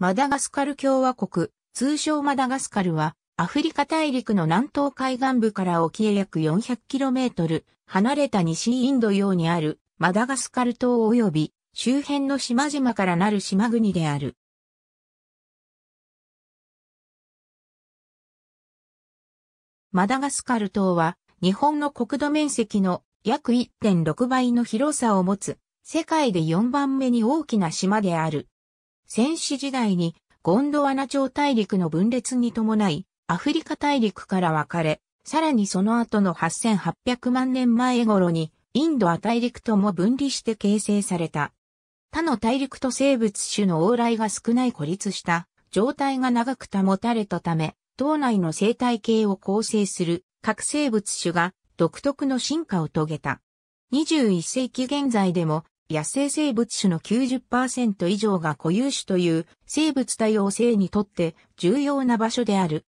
マダガスカル共和国、通称マダガスカルは、アフリカ大陸の南東海岸部から沖へ約 400km 離れた西インド洋にあるマダガスカル島及び周辺の島々からなる島国である。マダガスカル島は日本の国土面積の約1.6倍の広さを持つ世界で4番目に大きな島である。戦死時代にゴンドワナ朝大陸の分裂に伴い、アフリカ大陸から分かれ、さらにその後の8800万年前頃に、インドア大陸とも分離して形成された。他の大陸と生物種の往来が少ない孤立した状態が長く保たれたため、島内の生態系を構成する各生物種が独特の進化を遂げた。21世紀現在でも野生生物種の90%以上が固有種という生物多様性にとって重要な場所である。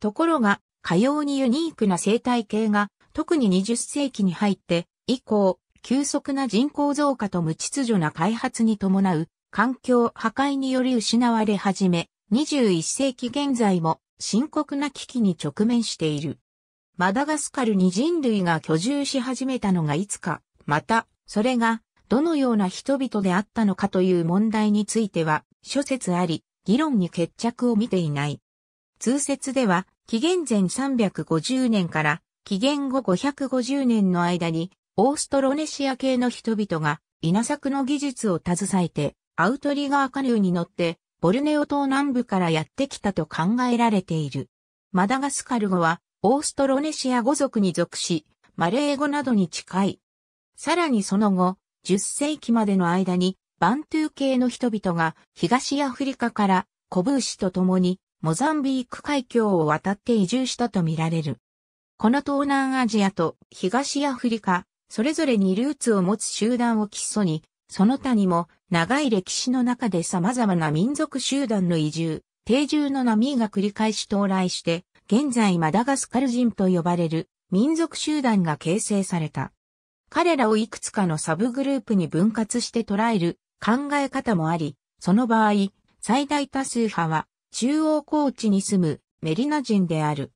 ところが、かようにユニークな生態系が、特に20世紀に入って以降、急速な人口増加と無秩序な開発に伴う環境破壊により失われ始め、21世紀現在も深刻な危機に直面している。マダガスカルに人類が居住し始めたのがいつか、また、それがどのような人々であったのかという問題については諸説あり、議論に決着を見ていない。通説では、紀元前350年から紀元後550年の間に、オーストロネシア系の人々が稲作の技術を携えて、アウトリガーカヌーに乗って、ボルネオ島南部からやってきたと考えられている。マダガスカル語は、オーストロネシア語族に属し、マレー語などに近い。さらにその後、10世紀までの間に、バントゥー系の人々が東アフリカからコブーシと共にモザンビーク海峡を渡って移住したとみられる。この東南アジアと東アフリカ、それぞれにルーツを持つ集団を基礎に、その他にも長い歴史の中で様々な民族集団の移住、定住の波が繰り返し到来して、現在マダガスカル人と呼ばれる民族集団が形成された。彼らをいくつかのサブグループに分割して捉える考え方もあり、その場合、最大多数派は中央高地に住むメリナ人である。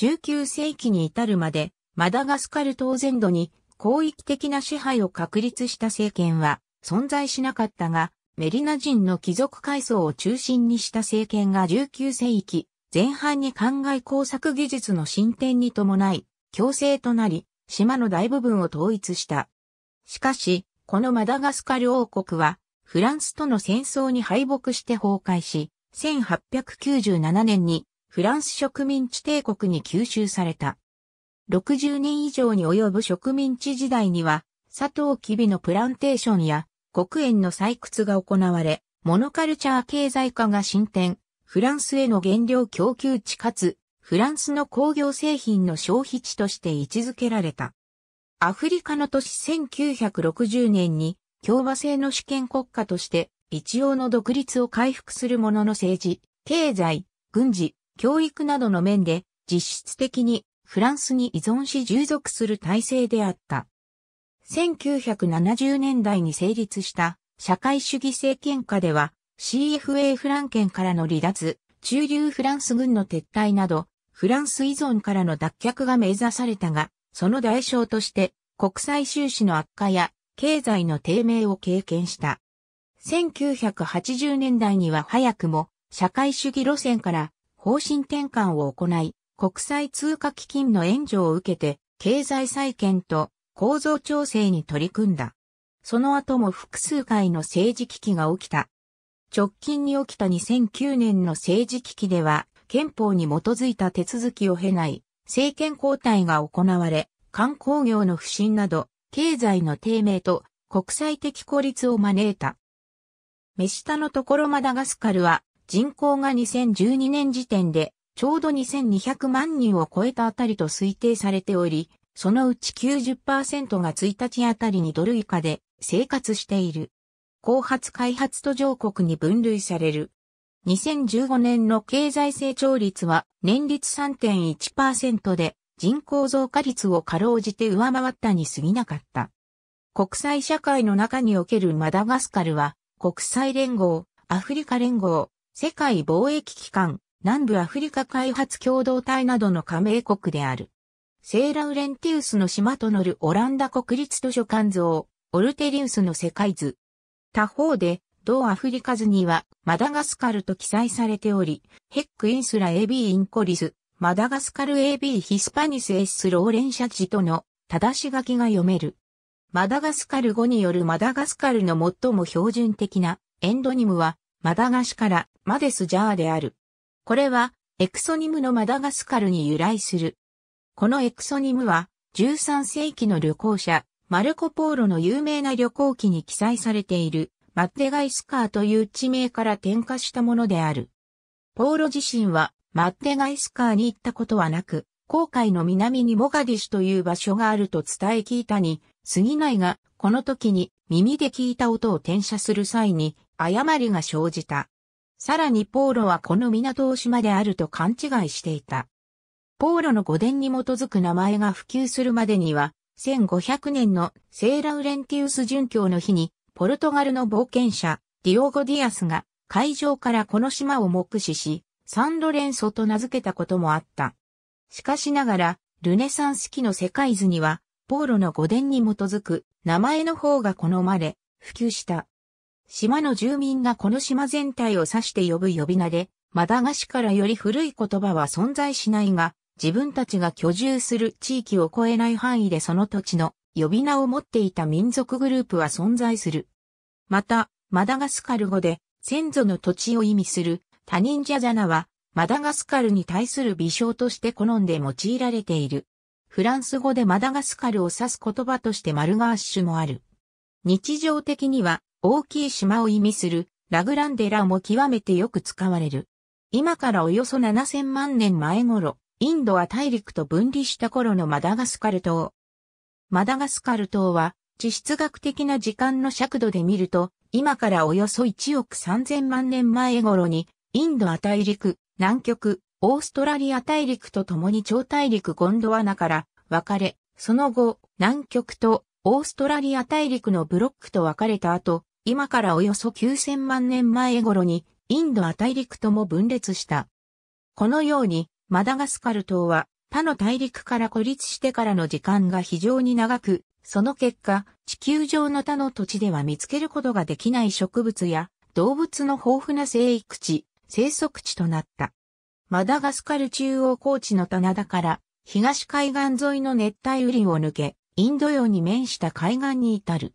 19世紀に至るまでマダガスカル東全土に広域的な支配を確立した政権は存在しなかったが、メリナ人の貴族階層を中心にした政権が19世紀前半に考え工作技術の進展に伴い、強制となり、島の大部分を統一した。しかし、このマダガスカル王国は、フランスとの戦争に敗北して崩壊し、1897年にフランス植民地帝国に吸収された。60年以上に及ぶ植民地時代には、佐藤キビのプランテーションや国園の採掘が行われ、モノカルチャー経済化が進展、フランスへの原料供給地かつフランスの工業製品の消費地として位置づけられた。アフリカの都市1960年に共和制の主権国家として一応の独立を回復するものの政治、経済、軍事、教育などの面で実質的にフランスに依存し従属する体制であった。1970年代に成立した社会主義政権下では CFA フランケンからの離脱、中流フランス軍の撤退などフランス依存からの脱却が目指されたが、その代償として国際収支の悪化や経済の低迷を経験した。1980年代には早くも社会主義路線から方針転換を行い、国際通貨基金の援助を受けて経済再建と構造調整に取り組んだ。その後も複数回の政治危機が起きた。直近に起きた2009年の政治危機では憲法に基づいた手続きを経ない政権交代が行われ、観光業の不振など、経済の低迷と国際的孤立を招いた。目下のところマダガスカルは人口が2012年時点でちょうど2200万人を超えたあたりと推定されており、そのうち90%が1日あたりにドル以下で生活している。後発開発途上国に分類される2015年の経済成長率は年率3.1%で人口増加率をかろうじて上回ったに過ぎなかった。国際社会の中におけるマダガスカルは国際連合、アフリカ連合、世界貿易機関、南部アフリカ開発共同体などの加盟国である。セーラウレンティウスの島となるオランダ国立図書館像、オルテリウスの世界図。他方で、同アフリカ図には、マダガスカルと記載されており、ヘックインスラ AB インコリス、マダガスカル AB ヒスパニスエスローレンシャジとの正し書きが読める。マダガスカル語によるマダガスカルの最も標準的なエンドニムはマダガシからマデスジャーである。これはエクソニムのマダガスカルに由来する。このエクソニムは13世紀の旅行者マルコ・ポーロの有名な旅行記に記載されているマッテガイスカーという地名から転化したものである。ポーロ自身はマッテガイスカーに行ったことはなく、航海の南にモガディシュという場所があると伝え聞いたに、過ぎないが、この時に耳で聞いた音を転写する際に誤りが生じた。さらにポーロはこの港を島であると勘違いしていた。ポーロの語伝に基づく名前が普及するまでには、1500年のセーラウレンティウス殉教の日にポルトガルの冒険者、ディオゴ・ディアスが海上からこの島を目視し、サンロレンソと名付けたこともあった。しかしながら、ルネサンス期の世界図には、ポーロの語伝に基づく名前の方が好まれ、普及した。島の住民がこの島全体を指して呼ぶ呼び名で、マダガシからより古い言葉は存在しないが、自分たちが居住する地域を超えない範囲でその土地の呼び名を持っていた民族グループは存在する。また、マダガスカル語で先祖の土地を意味する他人ジャザナはマダガスカルに対する微笑として好んで用いられている。フランス語でマダガスカルを指す言葉としてマルガーッシュもある。日常的には大きい島を意味するラグランデラも極めてよく使われる。今からおよそ7000万年前頃、インドは大陸と分離した頃のマダガスカル島、マダガスカル島は、地質学的な時間の尺度で見ると、今からおよそ1億3000万年前頃に、インド亜大陸、南極、オーストラリア大陸と共に超大陸ゴンドワナから分かれ、その後、南極とオーストラリア大陸のブロックと分かれた後、今からおよそ9000万年前頃に、インド亜大陸とも分裂した。このように、マダガスカル島は、他の大陸から孤立してからの時間が非常に長く、その結果、地球上の他の土地では見つけることができない植物や動物の豊富な生育地、生息地となった。マダガスカル中央高地の棚田から東海岸沿いの熱帯雨林を抜け、インド洋に面した海岸に至る。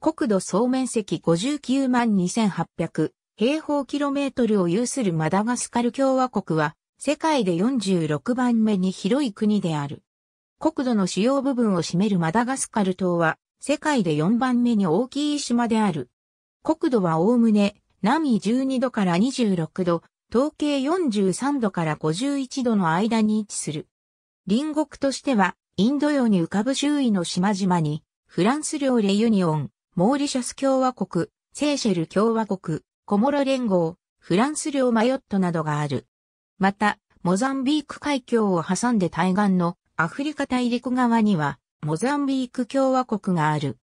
国土総面積59万2800平方キロメートルを有するマダガスカル共和国は世界で46番目に広い国である。国土の主要部分を占めるマダガスカル島は、世界で4番目に大きい島である。国土はおおむね、南12度から26度、東経43度から51度の間に位置する。隣国としては、インド洋に浮かぶ周囲の島々に、フランス領レユニオン、モーリシャス共和国、セーシェル共和国、コモロ連合、フランス領マヨットなどがある。また、モザンビーク海峡を挟んで対岸のアフリカ大陸側には、モザンビーク共和国がある。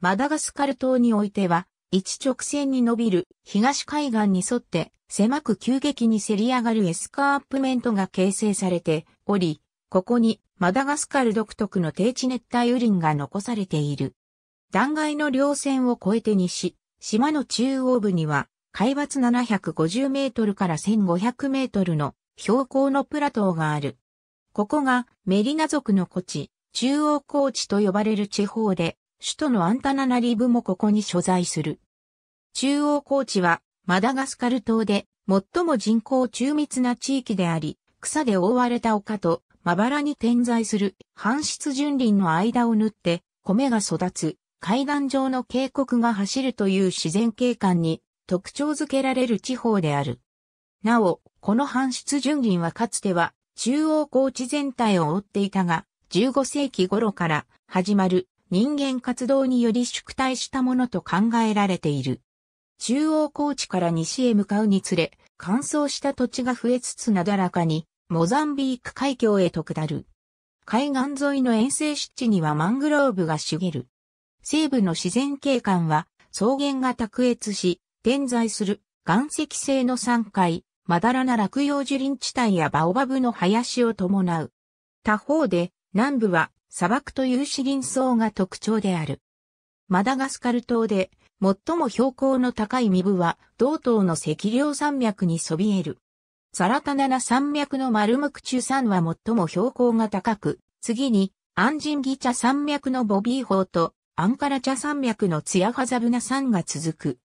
マダガスカル島においては、一直線に伸びる東海岸に沿って狭く急激にせり上がるエスカープメントが形成されており、ここにマダガスカル独特の低地熱帯雨林が残されている。断崖の稜線を越えて西、島の中央部には海抜750メートルから1500メートルの標高のプラトーがある。ここがメリナ族の古地、中央高地と呼ばれる地方で、首都のアンタナナリブもここに所在する。中央高地はマダガスカル島で最も人口中密な地域であり、草で覆われた丘とまばらに点在する半湿純林の間を縫って米が育つ階段状の渓谷が走るという自然景観に特徴づけられる地方である。なお、この搬出純林はかつては中央高地全体を覆っていたが、15世紀頃から始まる人間活動により縮退したものと考えられている。中央高地から西へ向かうにつれ、乾燥した土地が増えつつなだらかに、モザンビーク海峡へと下る。海岸沿いの遠征湿地にはマングローブが茂る。西部の自然景観は草原が卓越し、点在する岩石性の山塊、まだらな落葉樹林地帯やバオバブの林を伴う。他方で、南部は砂漠という志林層が特徴である。マダガスカル島で、最も標高の高い身部は、同島の赤稜山脈にそびえる。サラタナナ山脈のマルムク中山は最も標高が高く、次に、アンジンギチャ山脈のボビー峰と、アンカラチャ山脈のツヤハザブナ山が続く。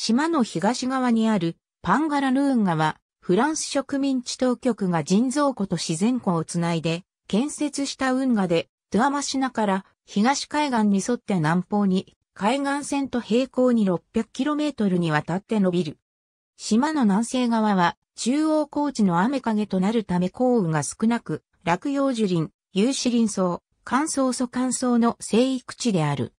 島の東側にあるパンガラルーン川、フランス植民地当局が人造湖と自然湖をつないで建設した運河で、ドアマシナから東海岸に沿って南方に、海岸線と平行に 600km にわたって伸びる。島の南西側は中央高地の雨影となるため降雨が少なく、落葉樹林、有志林層、乾燥素乾燥の生育地である。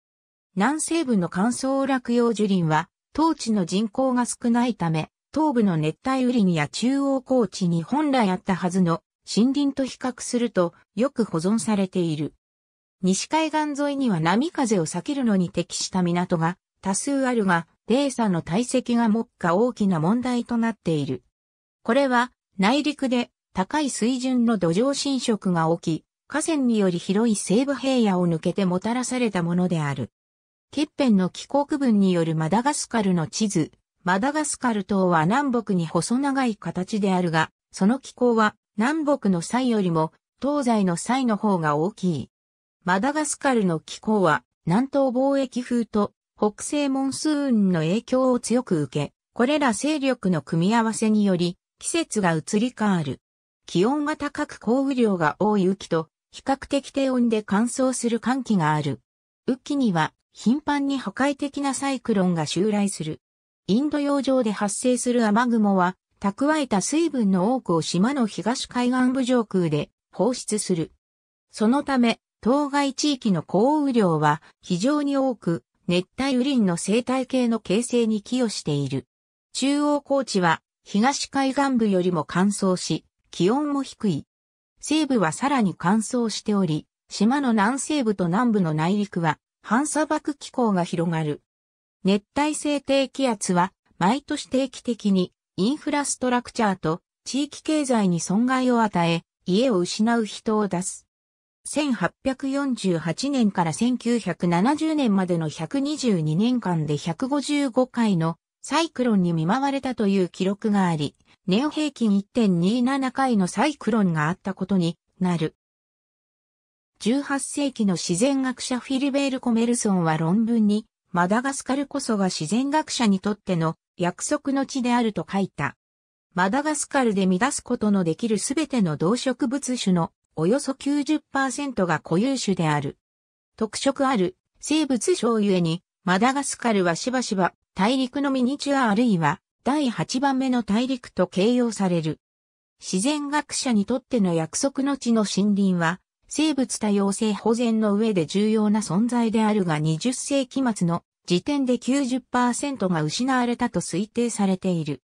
南西部の乾燥落葉樹林は当地の人口が少ないため、東部の熱帯雨林や中央高地に本来あったはずの森林と比較するとよく保存されている。西海岸沿いには波風を避けるのに適した港が多数あるが、デーサの体積が目下大きな問題となっている。これは内陸で高い水準の土壌侵食が起き、河川により広い西部平野を抜けてもたらされたものである。欠片の気候区分によるマダガスカルの地図。マダガスカル島は南北に細長い形であるが、その気候は南北の際よりも東西の際の方が大きい。マダガスカルの気候は南東貿易風と北西モンスーンの影響を強く受け、これら勢力の組み合わせにより季節が移り変わる。気温が高く降雨量が多い雨季と比較的低温で乾燥する寒気がある。雨季には頻繁に破壊的なサイクロンが襲来する。インド洋上で発生する雨雲は、蓄えた水分の多くを島の東海岸部上空で放出する。そのため、当該地域の降雨量は非常に多く、熱帯雨林の生態系の形成に寄与している。中央高地は東海岸部よりも乾燥し、気温も低い。西部はさらに乾燥しており、島の南西部と南部の内陸は反砂漠気候が広がる。熱帯性低気圧は毎年定期的にインフラストラクチャーと地域経済に損害を与え、家を失う人を出す。1848年から1970年までの122年間で155回のサイクロンに見舞われたという記録があり、年平均1.27回のサイクロンがあったことになる。18世紀の自然学者フィルベール・コメルソンは論文に、マダガスカルこそが自然学者にとっての約束の地であると書いた。マダガスカルで乱すことのできるすべての動植物種のおよそ90%が固有種である。特色ある生物種ゆえに、マダガスカルはしばしば大陸のミニチュアあるいは第8番目の大陸と形容される。自然学者にとっての約束の地の森林は生物多様性保全の上で重要な存在であるが20世紀末の時点で90%が失われたと推定されている。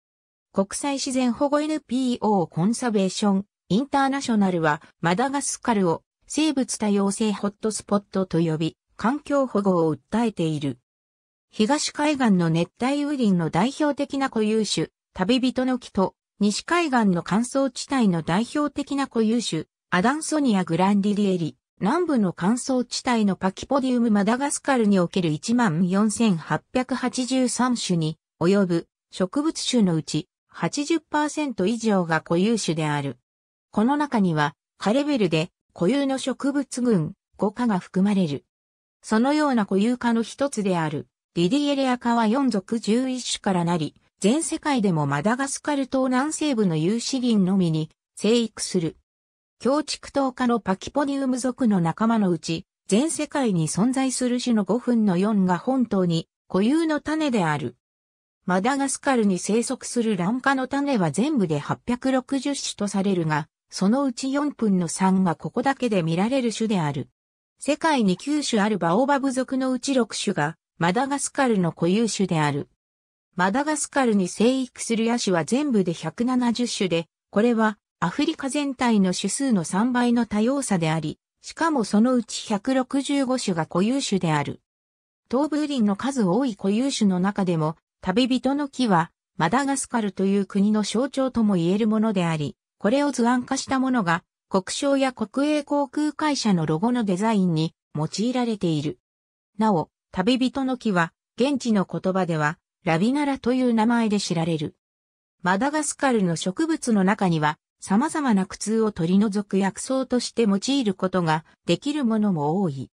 国際自然保護 NPO コンサベーションインターナショナルはマダガスカルを生物多様性ホットスポットと呼び環境保護を訴えている。東海岸の熱帯雨林の代表的な固有種、旅人の木と西海岸の乾燥地帯の代表的な固有種、アダンソニア・グランディリエリ、南部の乾燥地帯のパキポディウム・マダガスカルにおける14,883種に及ぶ植物種のうち80%以上が固有種である。この中には、カレベルで固有の植物群5科が含まれる。そのような固有化の一つである、ディディエレア科は4属11種からなり、全世界でもマダガスカル島南西部の有資林のみに生育する。強畜糖化のパキポニウム属の仲間のうち、全世界に存在する種の5分の4が本当に固有の種である。マダガスカルに生息する卵化の種は全部で860種とされるが、そのうち4分の3がここだけで見られる種である。世界に9種あるバオバブ属のうち6種が、マダガスカルの固有種である。マダガスカルに生育する野種は全部で170種で、これはアフリカ全体の種数の3倍の多様さであり、しかもそのうち165種が固有種である。東部雨林の数多い固有種の中でも、旅人の木は、マダガスカルという国の象徴とも言えるものであり、これを図案化したものが、国章や国営航空会社のロゴのデザインに用いられている。なお、旅人の木は、現地の言葉では、ラビナラという名前で知られる。マダガスカルの植物の中には、様々な苦痛を取り除く薬草として用いることができるものも多い。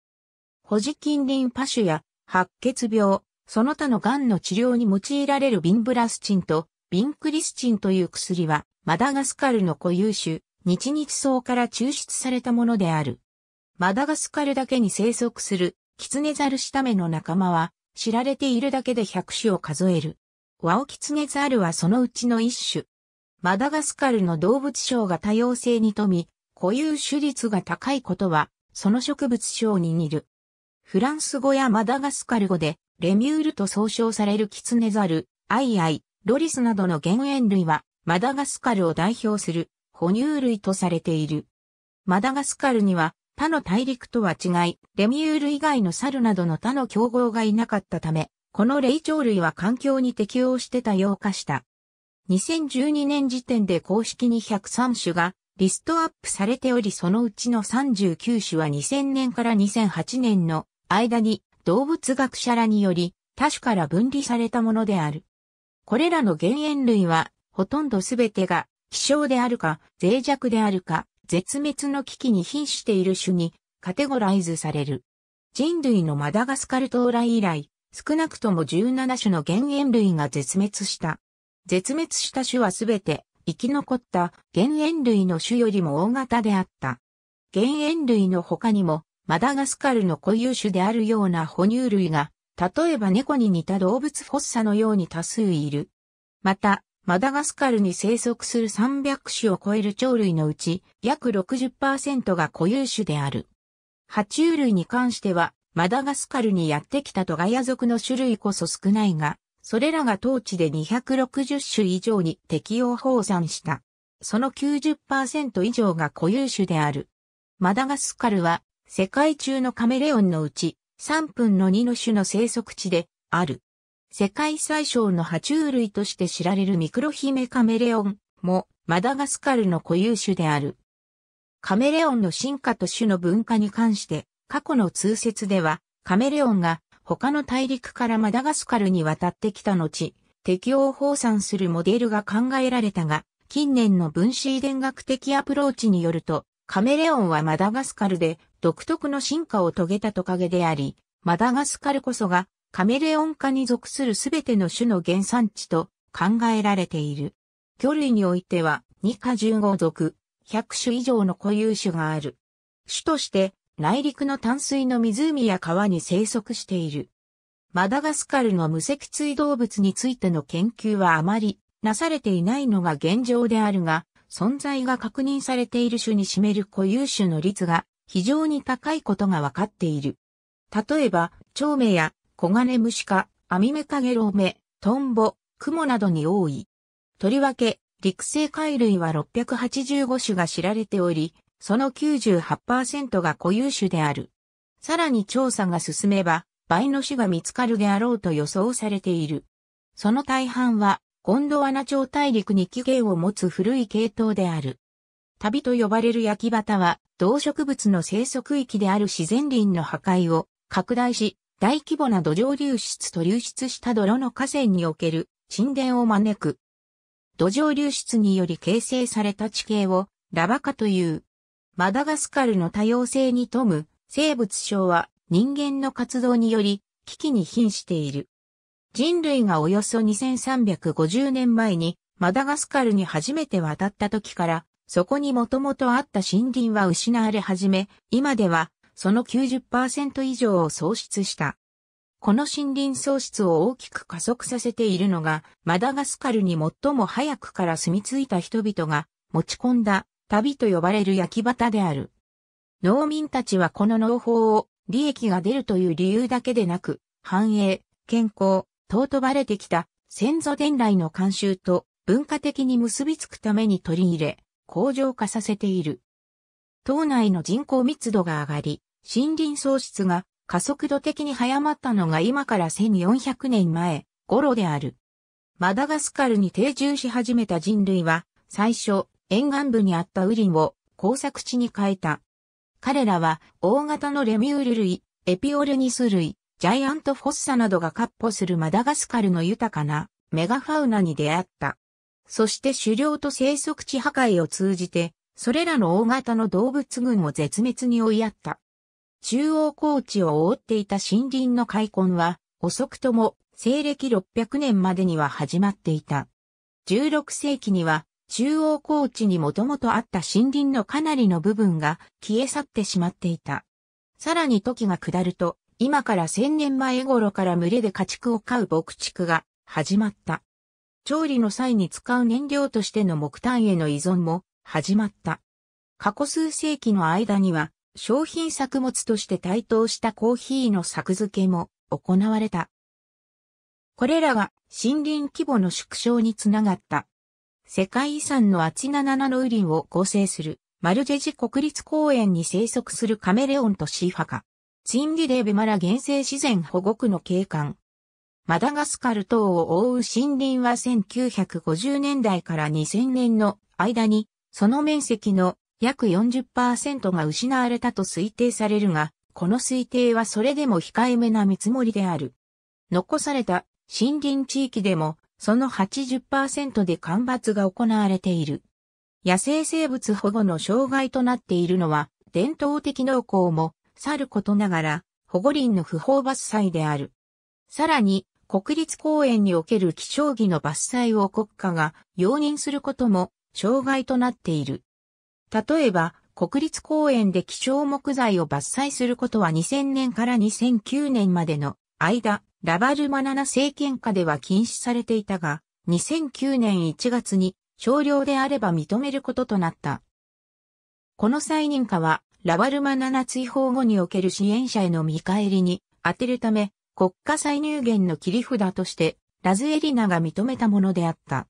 保持菌リンパ腫や白血病、その他の癌の治療に用いられるビンブラスチンとビンクリスチンという薬はマダガスカルの固有種、日日草から抽出されたものである。マダガスカルだけに生息するキツネザルシタメの仲間は知られているだけで100種を数える。ワオキツネザルはそのうちの一種。マダガスカルの動物賞が多様性に富み、固有種率が高いことは、その植物賞に似る。フランス語やマダガスカル語で、レミュールと総称されるキツネザル、アイアイ、ロリスなどの原塩類は、マダガスカルを代表する、哺乳類とされている。マダガスカルには、他の大陸とは違い、レミュール以外の猿などの他の競合がいなかったため、この霊長類は環境に適応して多様化した。2012年時点で公式に103種がリストアップされておりそのうちの39種は2000年から2008年の間に動物学者らにより多種から分離されたものである。これらの原塩類はほとんどすべてが希少であるか脆弱であるか絶滅の危機に瀕している種にカテゴライズされる。人類のマダガスカル到来以来、少なくとも17種の原塩類が絶滅した。絶滅した種はすべて生き残った原塩類の種よりも大型であった。原塩類の他にもマダガスカルの固有種であるような哺乳類が、例えば猫に似た動物フォッサのように多数いる。また、マダガスカルに生息する300種を超える鳥類のうち、約60%が固有種である。爬虫類に関しては、マダガスカルにやってきたトガヤ族の種類こそ少ないが、それらが当地で260種以上に適用放散した。その90%以上が固有種である。マダガスカルは世界中のカメレオンのうち3分の2の種の生息地である。世界最小の爬虫類として知られるミクロヒメカメレオンもマダガスカルの固有種である。カメレオンの進化と種の文化に関して過去の通説ではカメレオンが他の大陸からマダガスカルに渡ってきた後、適応放散するモデルが考えられたが、近年の分子遺伝学的アプローチによると、カメレオンはマダガスカルで独特の進化を遂げたトカゲであり、マダガスカルこそがカメレオン化に属するすべての種の原産地と考えられている。魚類においては2か15属、100種以上の固有種がある。種として内陸の淡水の湖や川に生息している。マダガスカルの無脊椎動物についての研究はあまりなされていないのが現状であるが、存在が確認されている種に占める固有種の率が非常に高いことがわかっている。例えば、蝶目やコガネムシカ、アミメカゲロウメ、トンボ、クモなどに多い。とりわけ、陸生貝類は685種が知られており、その98%が固有種である。さらに調査が進めば、倍の種が見つかるであろうと予想されている。その大半は、ゴンドワナ朝大陸に起源を持つ古い系統である。旅と呼ばれる焼き畑は、動植物の生息域である自然林の破壊を拡大し、大規模な土壌流出と流出した泥の河川における沈殿を招く。土壌流出により形成された地形をラバカというマダガスカルの多様性に富む生物省は人間の活動により危機に瀕している。人類がおよそ2350年前にマダガスカルに初めて渡った時からそこにもともとあった森林は失われ始め、今ではその90%以上を喪失した。この森林喪失を大きく加速させているのが、マダガスカルに最も早くから住み着いた人々が持ち込んだ旅と呼ばれる焼き畑である。農民たちはこの農法を利益が出るという理由だけでなく、繁栄、健康、尊ばれてきた先祖伝来の慣習と文化的に結びつくために取り入れ、向上化させている。島内の人口密度が上がり、森林喪失が加速度的に早まったのが今から1400年前頃である。マダガスカルに定住し始めた人類は、最初、沿岸部にあったウリンを工作地に変えた。彼らは大型のレミュール類、エピオルニス類、ジャイアントフォッサなどが割歩するマダガスカルの豊かなメガファウナに出会った。そして狩猟と生息地破壊を通じて、それらの大型の動物群を絶滅に追いやった。中央高地を覆っていた森林の開墾は、遅くとも西暦600年までには始まっていた。16世紀には中央高地にもともとあった森林のかなりの部分が消え去ってしまっていた。さらに時が下ると、今から千年前頃から群れで家畜を飼う牧畜が始まった。調理の際に使う燃料としての木炭への依存も始まった。過去数世紀の間には商品作物として台頭したコーヒーの作付けも行われた。これらが森林規模の縮小につながった。世界遺産のアチナナナウリンを構成する、マルジェジ国立公園に生息するカメレオンとシーファカ。ツインギデーベマラ原生自然保護区の景観。マダガスカル島を覆う森林は1950年代から2000年の間に、その面積の約40%が失われたと推定されるが、この推定はそれでも控えめな見積もりである。残された森林地域でもその80%で干ばつが行われている。野生生物保護の障害となっているのは、伝統的農耕も、さることながら、保護林の不法伐採である。さらに、国立公園における気象儀の伐採を国家が容認することも、障害となっている。例えば、国立公園で気象木材を伐採することは2000年から2009年までの間、ラバルマナナ政権下では禁止されていたが、2009年1月に少量であれば認めることとなった。この再認可は、ラバルマナナ追放後における支援者への見返りに当てるため、国家歳入源の切り札として、ラズエリナが認めたものであった。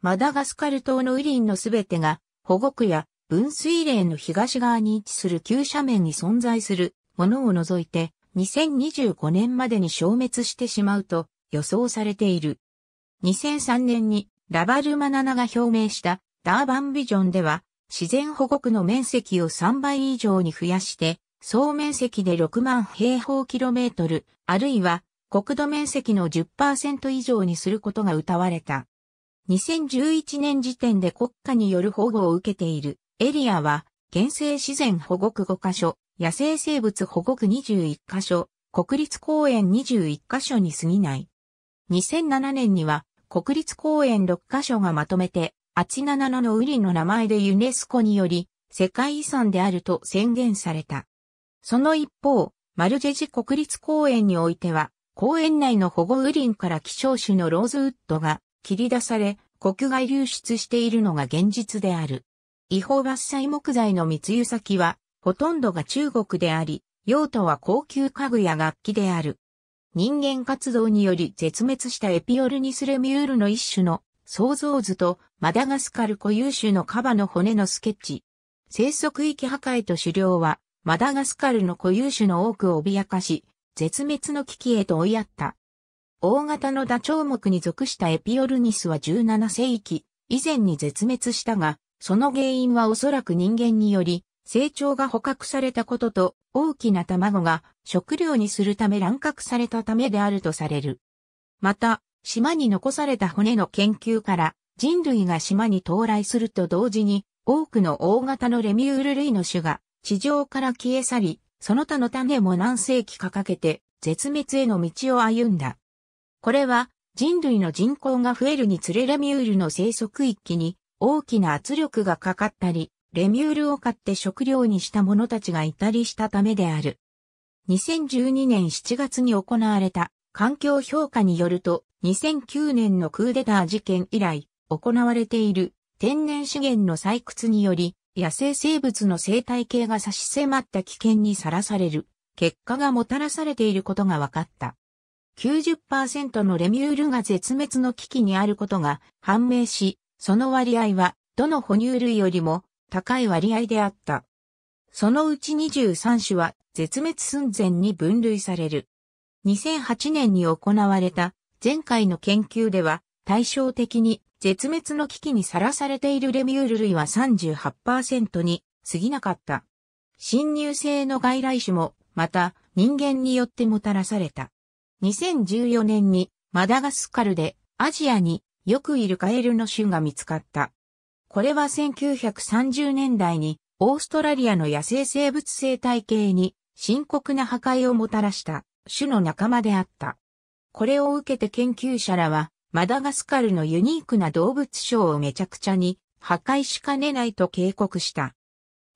マダガスカル島のウリンのすべてが、保護区や分水嶺の東側に位置する急斜面に存在するものを除いて、2025年までに消滅してしまうと予想されている。2003年にラバルマナナが表明したダーバンビジョンでは自然保護区の面積を3倍以上に増やして総面積で6万平方キロメートルあるいは国土面積の10%以上にすることが謳われた。2011年時点で国家による保護を受けているエリアは原生自然保護区5カ所、野生生物保護区21カ所、国立公園21カ所に過ぎない。2007年には国立公園6カ所がまとめて、アチナナナのウリの名前でユネスコにより世界遺産であると宣言された。その一方、マルジェジ国立公園においては、公園内の保護ウリンから希少種のローズウッドが切り出され、国外流出しているのが現実である。違法伐採木材の密輸先は、ほとんどが中国であり、用途は高級家具や楽器である。人間活動により絶滅したエピオルニスレミュールの一種の創造図とマダガスカル固有種のカバの骨のスケッチ。生息域破壊と狩猟はマダガスカルの固有種の多くを脅かし、絶滅の危機へと追いやった。大型のダチョウ目に属したエピオルニスは17世紀以前に絶滅したが、その原因はおそらく人間により成長が捕獲されたことと、大きな卵が食料にするため乱獲されたためであるとされる。また、島に残された骨の研究から、人類が島に到来すると同時に、多くの大型のレミュール類の種が地上から消え去り、その他の種も何世紀かかけて絶滅への道を歩んだ。これは人類の人口が増えるにつれレミュールの生息域に大きな圧力がかかったり、レミュールを買って食料にした者たちがいたりしたためである。2012年7月に行われた環境評価によると、2009年のクーデター事件以来、行われている天然資源の採掘により、野生生物の生態系が差し迫った危険にさらされる結果がもたらされていることが分かった。90%のレミュールが絶滅の危機にあることが判明し、その割合はどの哺乳類よりも高い割合であった。そのうち23種は絶滅寸前に分類される。2008年に行われた前回の研究では対照的に絶滅の危機にさらされているレミュール類は38%に過ぎなかった。侵入性の外来種もまた人間によってもたらされた。2014年にマダガスカルでアジアによくいるカエルの種が見つかった。これは1930年代にオーストラリアの野生生物生態系に深刻な破壊をもたらした種の仲間であった。これを受けて研究者らはマダガスカルのユニークな動物賞をめちゃくちゃに破壊しかねないと警告した。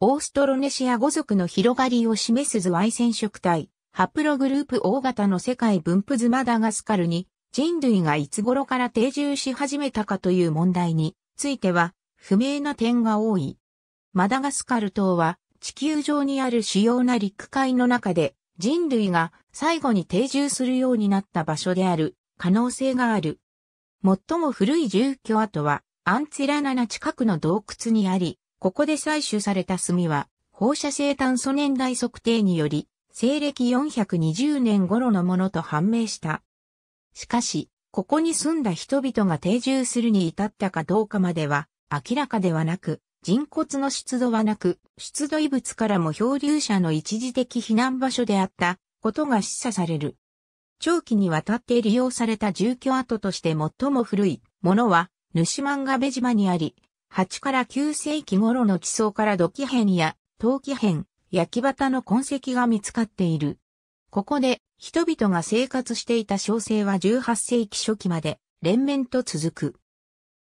オーストロネシア語族の広がりを示す図愛染色体、ハプログループ O 型の世界分布図マダガスカルに人類がいつ頃から定住し始めたかという問題については不明な点が多い。マダガスカル島は地球上にある主要な陸海の中で人類が最後に定住するようになった場所である可能性がある。最も古い住居跡はアンツィラナナ近くの洞窟にあり、ここで採取された炭は放射性炭素年代測定により西暦420年頃のものと判明した。しかし、ここに住んだ人々が定住するに至ったかどうかまでは明らかではなく、人骨の出土はなく、出土遺物からも漂流者の一時的避難場所であったことが示唆される。長期にわたって利用された住居跡として最も古いものは、主万壁島にあり、8から9世紀頃の地層から土器片や陶器片、焼き畑の痕跡が見つかっている。ここで人々が生活していた小生は18世紀初期まで連綿と続く。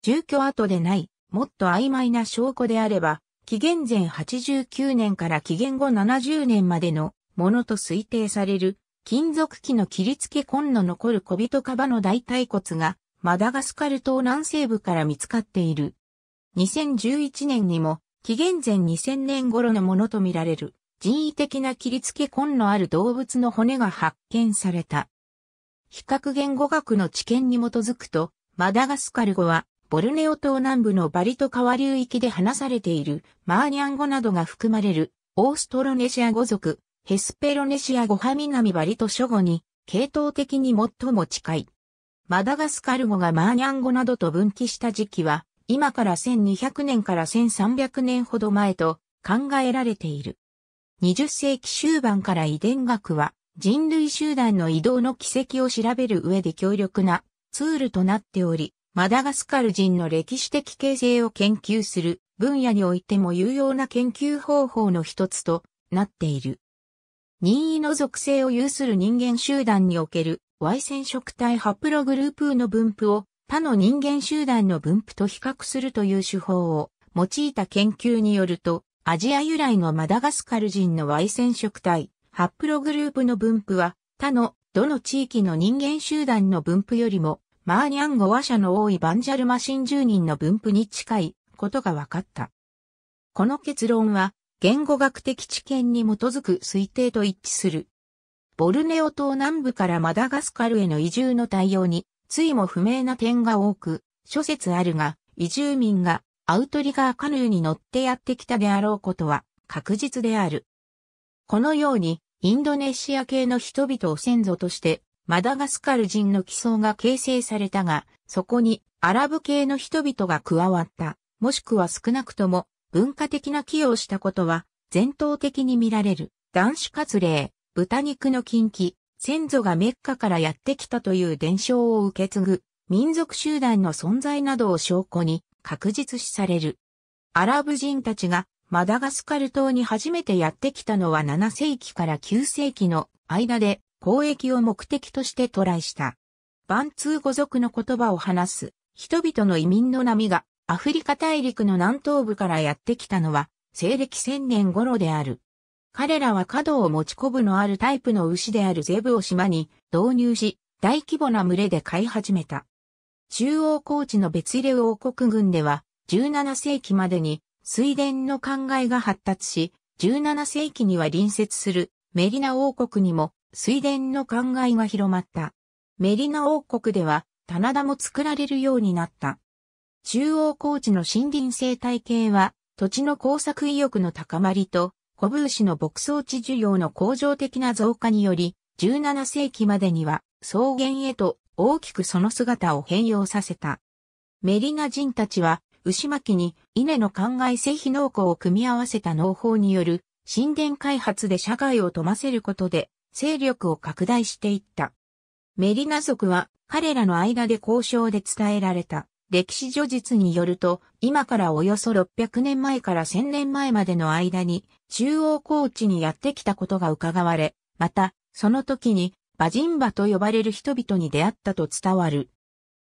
住居跡でないもっと曖昧な証拠であれば、紀元前89年から紀元後70年までのものと推定される、金属器の切り付け痕の残る小人カバの大腿骨が、マダガスカル島南西部から見つかっている。2011年にも、紀元前2000年頃のものとみられる、人為的な切り付け痕のある動物の骨が発見された。比較言語学の知見に基づくと、マダガスカル語はボルネオ島南部のバリト川流域で話されているマーニャン語などが含まれるオーストロネシア語族、ヘスペロネシア語派南バリト諸語に、系統的に最も近い。マダガスカル語がマーニャン語などと分岐した時期は、今から1200年から1300年ほど前と考えられている。20世紀終盤から遺伝学は人類集団の移動の軌跡を調べる上で強力なツールとなっており、マダガスカル人の歴史的形成を研究する分野においても有用な研究方法の一つとなっている。任意の属性を有する人間集団における Y 染色体ハプログループの分布を他の人間集団の分布と比較するという手法を用いた研究によると、アジア由来のマダガスカル人の Y 染色体ハプログループの分布は他のどの地域の人間集団の分布よりもマーニャン語話者の多いバンジャルマシン住人の分布に近いことが分かった。この結論は言語学的知見に基づく推定と一致する。ボルネオ島南部からマダガスカルへの移住の対応に、ついも不明な点が多く、諸説あるが、移住民がアウトリガーカヌーに乗ってやってきたであろうことは確実である。このように、インドネシア系の人々を先祖としてマダガスカル人の基礎が形成されたが、そこにアラブ系の人々が加わった、もしくは少なくとも文化的な寄与をしたことは、伝頭的に見られる、男子割礼、豚肉の禁忌、先祖がメッカからやってきたという伝承を受け継ぐ、民族集団の存在などを証拠に確実視される。アラブ人たちがマダガスカル島に初めてやってきたのは7世紀から9世紀の間で交易を目的として渡来した。バンツー語族の言葉を話す人々の移民の波がアフリカ大陸の南東部からやってきたのは西暦千年頃である。彼らは角を持ちこぶのあるタイプの牛であるゼブを島に導入し、大規模な群れで飼い始めた。中央高地の別入れ王国軍では、17世紀までに水田の灌漑が発達し、17世紀には隣接するメリナ王国にも水田の灌えが広まった。メリナ王国では棚田も作られるようになった。中央高地の森林生態系は土地の工作意欲の高まりと古武士の牧草地需要の向上的な増加により17世紀までには草原へと大きくその姿を変容させた。メリナ人たちは牛巻に稲の灌漑製皮農耕を組み合わせた農法による神殿開発で社会を富ませることで勢力を拡大していった。メリナ族は彼らの間で交渉で伝えられた歴史叙述によると、今からおよそ600年前から1000年前までの間に中央高地にやってきたことが伺われ、また、その時にバジンバと呼ばれる人々に出会ったと伝わる。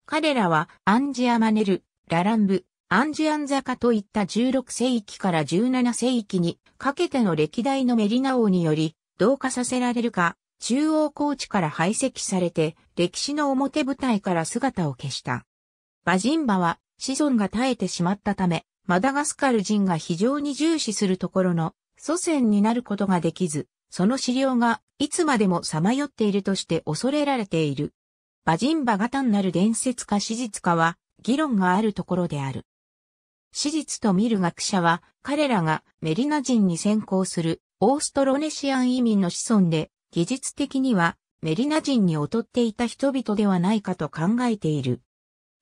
彼らはアンジアマネル、ラランブ、アンジアンザカといった16世紀から17世紀にかけての歴代のメリナ王により同化させられるか、中央高地から排斥されて、歴史の表舞台から姿を消した。バジンバは子孫が絶えてしまったため、マダガスカル人が非常に重視するところの祖先になることができず、その資料がいつまでもさまよっているとして恐れられている。バジンバが単なる伝説か史実かは議論があるところである。史実と見る学者は彼らがメリナ人に先行するオーストロネシアン移民の子孫で、技術的にはメリナ人に劣っていた人々ではないかと考えている。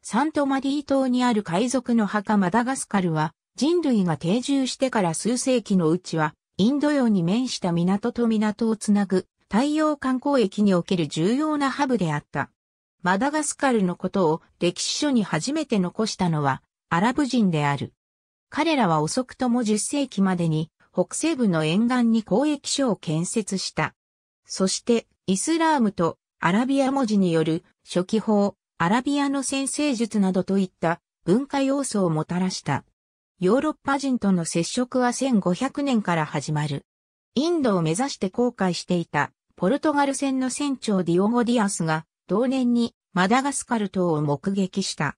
サントマリー島にある海賊の墓マダガスカルは、人類が定住してから数世紀のうちは、インド洋に面した港と港をつなぐ太陽観光駅における重要なハブであった。マダガスカルのことを歴史書に初めて残したのはアラブ人である。彼らは遅くとも10世紀までに北西部の沿岸に交易所を建設した。そして、イスラームとアラビア文字による初期法、アラビアの先生術などといった文化要素をもたらした。ヨーロッパ人との接触は1500年から始まる。インドを目指して航海していたポルトガル船の船長ディオゴ・ディアスが同年にマダガスカル島を目撃した。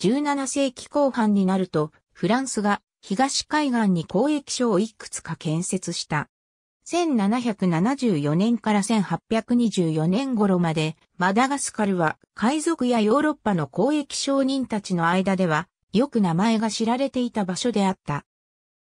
17世紀後半になるとフランスが東海岸に交易所をいくつか建設した。1774年から1824年頃まで、マダガスカルは海賊やヨーロッパの交易商人たちの間では、よく名前が知られていた場所であった。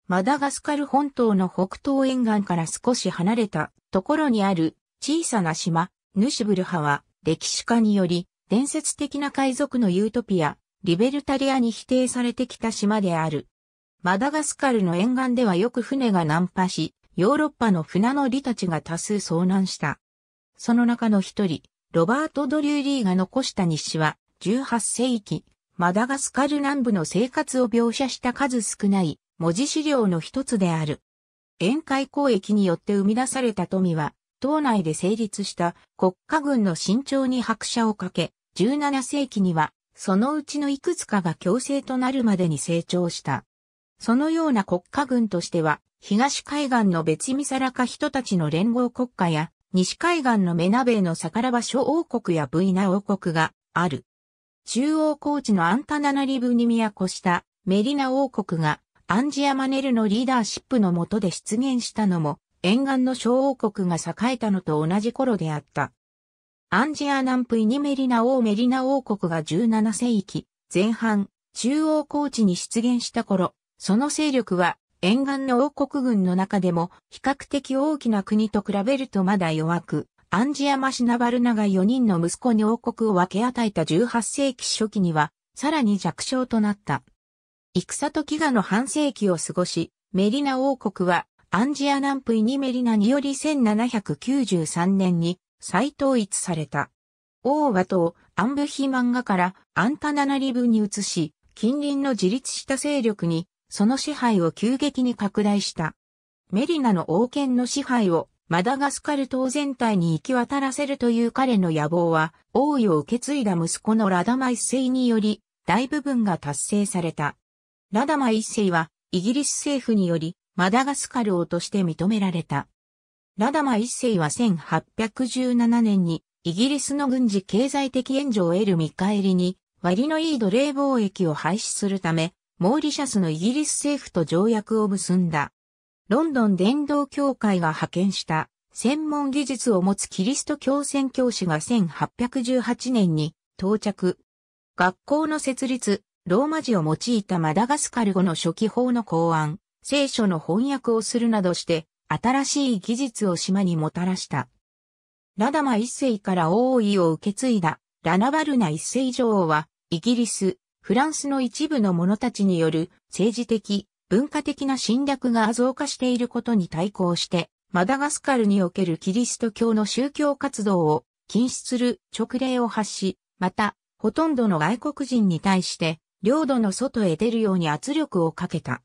マダガスカル本島の北東沿岸から少し離れたところにある小さな島、ヌシブルハは歴史家により伝説的な海賊のユートピア、リベルタリアに否定されてきた島である。マダガスカルの沿岸ではよく船が難破し、ヨーロッパの船乗りたちが多数遭難した。その中の一人、ロバート・ドリューリーが残した日誌は、18世紀、マダガスカル南部の生活を描写した数少ない文字資料の一つである。宴会交易によって生み出された富は、島内で成立した国家軍の慎重に拍車をかけ、17世紀には、そのうちのいくつかが強制となるまでに成長した。そのような国家軍としては、東海岸の別ミサラカ人たちの連合国家や、西海岸のメナベーのサカラバ諸王国やブイナ王国がある。中央高地のアンタナナリブに都したメリナ王国がアンジアマネルのリーダーシップの下で出現したのも沿岸の小王国が栄えたのと同じ頃であった。アンジア南プイニメリナ王メリナ王国が17世紀前半中央高地に出現した頃その勢力は沿岸の王国軍の中でも比較的大きな国と比べるとまだ弱く、アンジアマシナバルナが4人の息子に王国を分け与えた18世紀初期には、さらに弱小となった。戦と飢餓の半世紀を過ごし、メリナ王国は、アンジア南部イニメリナにより1793年に再統一された。王和とアンブヒ漫画からアンタナナリブに移し、近隣の自立した勢力にその支配を急激に拡大した。メリナの王権の支配をマダガスカル島全体に行き渡らせるという彼の野望は、王位を受け継いだ息子のラダマ一世により、大部分が達成された。ラダマ一世は、イギリス政府により、マダガスカル王として認められた。ラダマ一世は1817年に、イギリスの軍事経済的援助を得る見返りに、割のいい奴隷貿易を廃止するため、モーリシャスのイギリス政府と条約を結んだ。ロンドン伝道協会が派遣した専門技術を持つキリスト教宣教師が1818年に到着。学校の設立、ローマ字を用いたマダガスカル語の初期法の考案、聖書の翻訳をするなどして、新しい技術を島にもたらした。ラダマ一世から王位を受け継いだ、ラナバルナ一世女王は、イギリス、フランスの一部の者たちによる政治的、文化的な侵略が増加していることに対抗して、マダガスカルにおけるキリスト教の宗教活動を禁止する勅令を発し、また、ほとんどの外国人に対して、領土の外へ出るように圧力をかけた。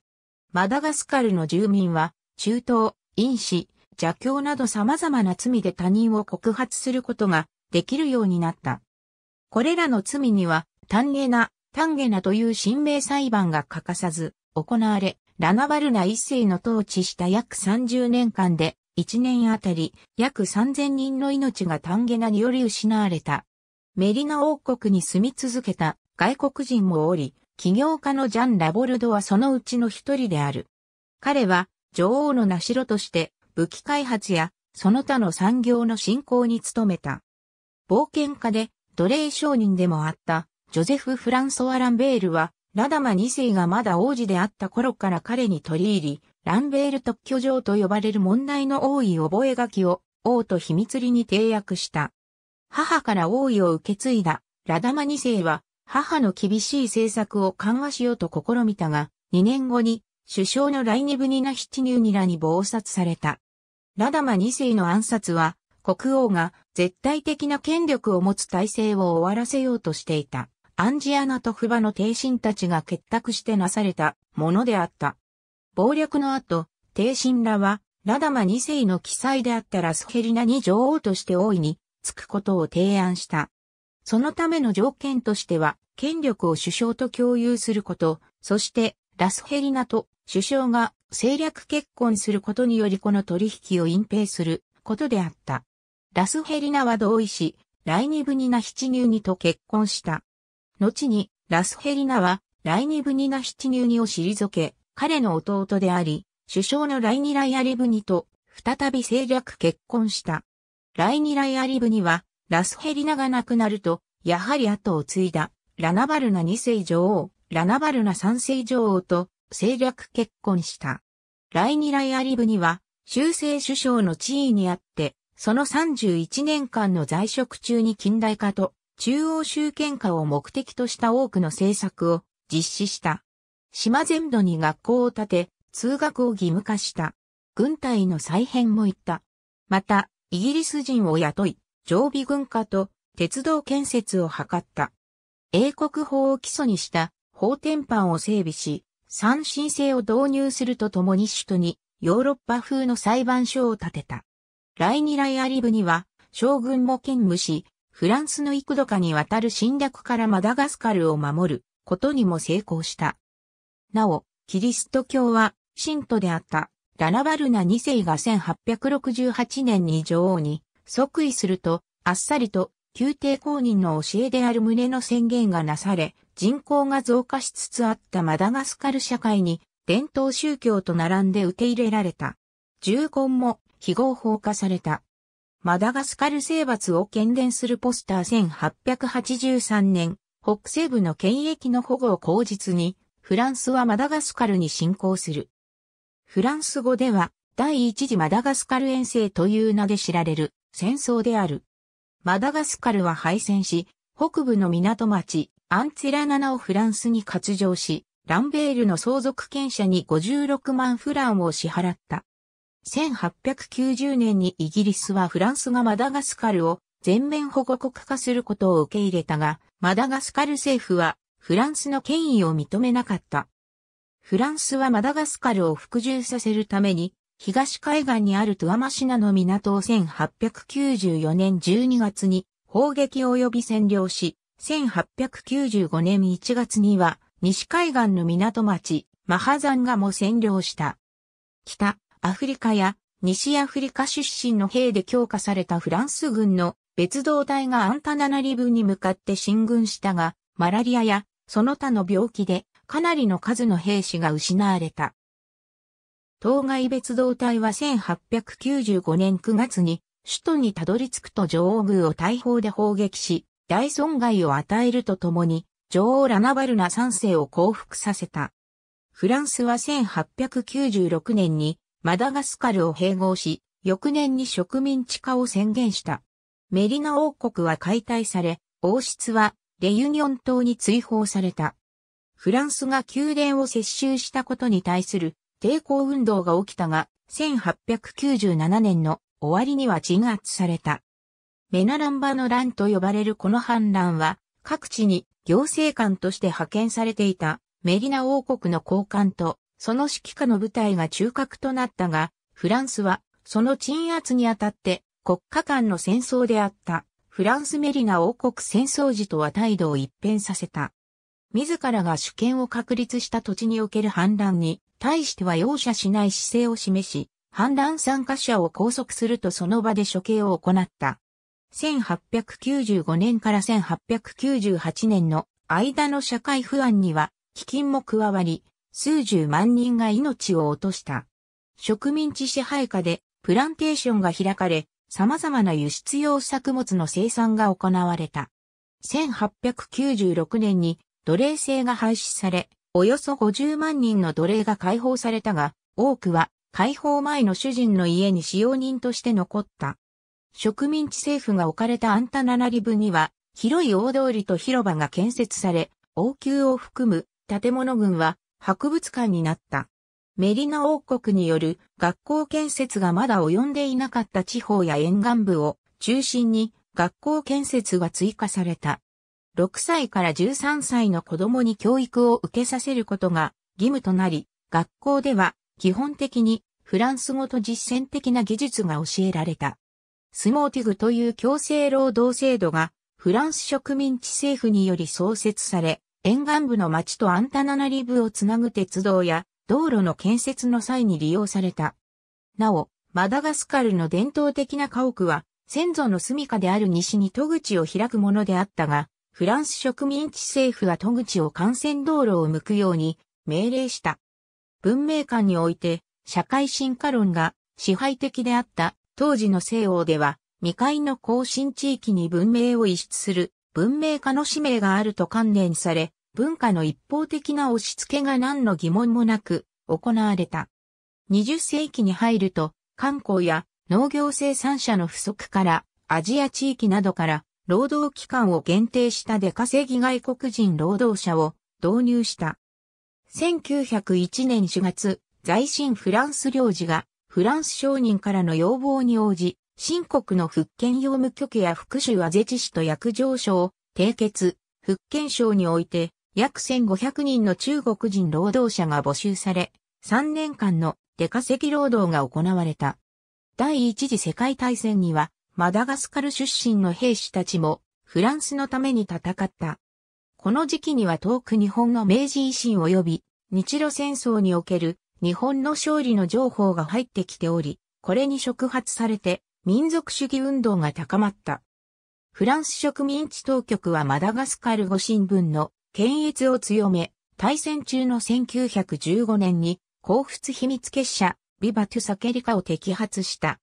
マダガスカルの住民は、中東、陰死、邪教など様々な罪で他人を告発することができるようになった。これらの罪には、単麗なタンゲナという神明裁判が欠かさず行われ、ラナバルナ一世の統治した約30年間で、1年あたり約3000人の命がタンゲナにより失われた。メリナ王国に住み続けた外国人もおり、起業家のジャン・ラボルドはそのうちの一人である。彼は女王の名城として武器開発やその他の産業の振興に努めた。冒険家で奴隷商人でもあったジョゼフ・フランソワ・ランベールは、ラダマ2世がまだ王子であった頃から彼に取り入り、ランベール特許状と呼ばれる問題の多い覚書を王と秘密裏に提約した。母から王位を受け継いだラダマ2世は母の厳しい政策を緩和しようと試みたが、2年後に首相のライ部ブニナ・ヒチニューニラに暴殺された。ラダマ2世の暗殺は国王が絶対的な権力を持つ体制を終わらせようとしていた。アンジアナとフバの帝神たちが結託してなされたものであった。謀略の後、帝神らは、ラダマ2世の記載であったラスヘリナに女王として大いに、つくことを提案した。そのための条件としては、権力を首相と共有すること、そしてラスヘリナと首相が政略結婚することによりこの取引を隠蔽することであった。ラスヘリナは同意し、ライニブニナ七乳ニと結婚した。後にラスヘリナはライニブニナ七入にを退け、彼の弟であり、首相のライニライアリブニと再び政略結婚した。ライニライアリブニはラスヘリナが亡くなると、やはり後を継いだラナバルナ二世女王、ラナバルナ三世女王と政略結婚した。ライニライアリブニは修正首相の地位にあって、その31年間の在職中に近代化と中央集権化を目的とした多くの政策を実施した。島全土に学校を建て、通学を義務化した。軍隊の再編も行った。また、イギリス人を雇い、常備軍化と鉄道建設を図った。英国法を基礎にした法典版を整備し、三神制を導入するとともに首都にヨーロッパ風の裁判所を建てた。ライニライアリブには将軍も兼務し、フランスの幾度かにわたる侵略からマダガスカルを守ることにも成功した。なお、キリスト教は、信徒であったララバルナ2世が1868年に女王に即位すると、あっさりと宮廷公認の教えである旨の宣言がなされ、人口が増加しつつあったマダガスカル社会に伝統宗教と並んで受け入れられた。重婚も非合法化された。マダガスカル征伐を懸念するポスター1883年、北西部の権益の保護を口実に、フランスはマダガスカルに侵攻する。フランス語では、第一次マダガスカル遠征という名で知られる戦争である。マダガスカルは敗戦し、北部の港町、アンツィラナナをフランスに割譲し、ランベールの相続権者に56万フランを支払った。1890年にイギリスはフランスがマダガスカルを全面保護国化することを受け入れたが、マダガスカル政府はフランスの権威を認めなかった。フランスはマダガスカルを服従させるために、東海岸にあるトアマシナの港を1894年12月に砲撃及び占領し、1895年1月には西海岸の港町、マハザンガも占領した。北、アフリカや西アフリカ出身の兵で強化されたフランス軍の別動隊がアンタナナリブに向かって進軍したが、マラリアやその他の病気でかなりの数の兵士が失われた。当該別動隊は1895年9月に首都にたどり着くと女王宮を大砲で砲撃し、大損害を与えるとともに、女王ラナバルナ3世を降伏させた。フランスは1896年にマダガスカルを併合し、翌年に植民地化を宣言した。メリナ王国は解体され、王室はレユニオン島に追放された。フランスが宮殿を接収したことに対する抵抗運動が起きたが、1897年の終わりには鎮圧された。メナランバの乱と呼ばれるこの反乱は、各地に行政官として派遣されていたメリナ王国の高官とその指揮下の部隊が中核となったが、フランスは、その鎮圧にあたって、国家間の戦争であった、フランスメリナ王国戦争時とは態度を一変させた。自らが主権を確立した土地における反乱に、対しては容赦しない姿勢を示し、反乱参加者を拘束するとその場で処刑を行った。1895年から1898年の間の社会不安には、飢饉も加わり、数十万人が命を落とした。植民地支配下でプランテーションが開かれ、様々な輸出用作物の生産が行われた。1896年に奴隷制が廃止され、およそ50万人の奴隷が解放されたが、多くは解放前の主人の家に使用人として残った。植民地政府が置かれたアンタナナリブには、広い大通りと広場が建設され、王宮を含む建物群は博物館になった。メリナ王国による学校建設がまだ及んでいなかった地方や沿岸部を中心に学校建設が追加された。6歳から13歳の子供に教育を受けさせることが義務となり、学校では基本的にフランス語と実践的な技術が教えられた。スモーティグという強制労働制度がフランス植民地政府により創設され、沿岸部の町とアンタナナリブをつなぐ鉄道や道路の建設の際に利用された。なお、マダガスカルの伝統的な家屋は、先祖の住処である西に戸口を開くものであったが、フランス植民地政府は戸口を幹線道路を向くように命令した。文明館において、社会進化論が支配的であった当時の西欧では、未開の後進地域に文明を移出する文明化の使命があると観念され、文化の一方的な押し付けが何の疑問もなく行われた。20世紀に入ると、観光や農業生産者の不足から、アジア地域などから労働期間を限定した出稼ぎ外国人労働者を導入した。1901年4月、在新フランス領事がフランス商人からの要望に応じ、新国の福建用務局や福州和是知市と薬上省、締結、福建省において、約1500人の中国人労働者が募集され、3年間の出稼ぎ労働が行われた。第一次世界大戦には、マダガスカル出身の兵士たちも、フランスのために戦った。この時期には遠く日本の明治維新及び、日露戦争における日本の勝利の情報が入ってきており、これに触発されて、民族主義運動が高まった。フランス植民地当局はマダガスカル語新聞の検閲を強め、大戦中の1915年に、幸仏秘密結社、ビバトゥサケリカを摘発した。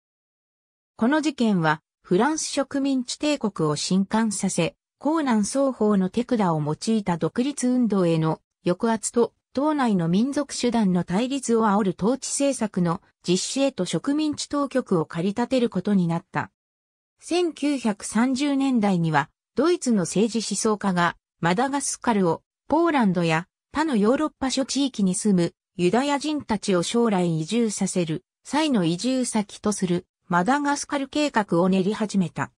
この事件は、フランス植民地帝国を震撼させ、江南双方の手札を用いた独立運動への抑圧と党内の民族手段の対立を煽る統治政策の実施へと植民地当局を駆り立てることになった。1930年代には、ドイツの政治思想家が、マダガスカルを、ポーランドや他のヨーロッパ諸地域に住むユダヤ人たちを将来移住させる際の移住先とするマダガスカル計画を練り始めた。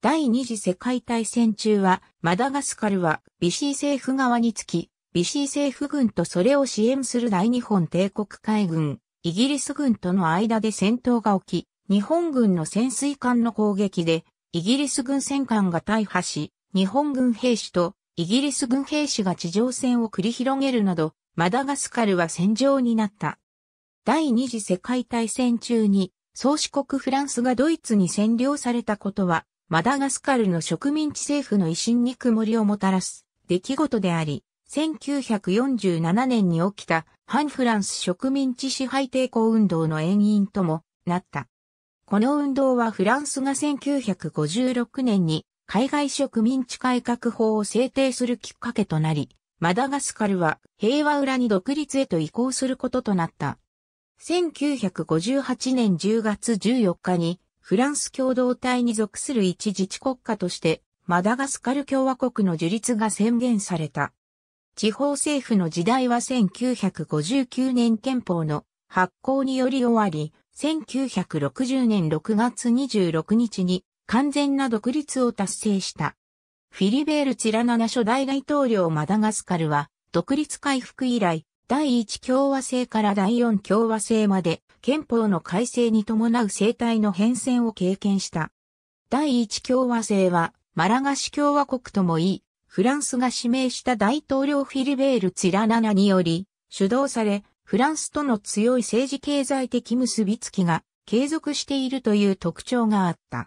第二次世界大戦中はマダガスカルはビシー政府側につきビシー政府軍とそれを支援する大日本帝国海軍、イギリス軍との間で戦闘が起き、日本軍の潜水艦の攻撃で、イギリス軍戦艦が大破し、日本軍兵士とイギリス軍兵士が地上戦を繰り広げるなど、マダガスカルは戦場になった。第二次世界大戦中に、宗主国フランスがドイツに占領されたことは、マダガスカルの植民地政府の威信に曇りをもたらす出来事であり、1947年に起きた反フランス植民地支配抵抗運動の遠因ともなった。この運動はフランスが1956年に海外植民地改革法を制定するきっかけとなり、マダガスカルは平和裏に独立へと移行することとなった。1958年10月14日にフランス共同体に属する一自治国家としてマダガスカル共和国の樹立が宣言された。地方政府の時代は1959年憲法の発行により終わり、1960年6月26日に完全な独立を達成した。フィリベール・チラナナ初代大統領マダガスカルは、独立回復以来、第1共和制から第4共和制まで、憲法の改正に伴う政体の変遷を経験した。第1共和制は、マラガシ共和国ともいい、フランスが指名した大統領フィルベール・ツィラナナにより、主導され、フランスとの強い政治経済的結びつきが継続しているという特徴があった。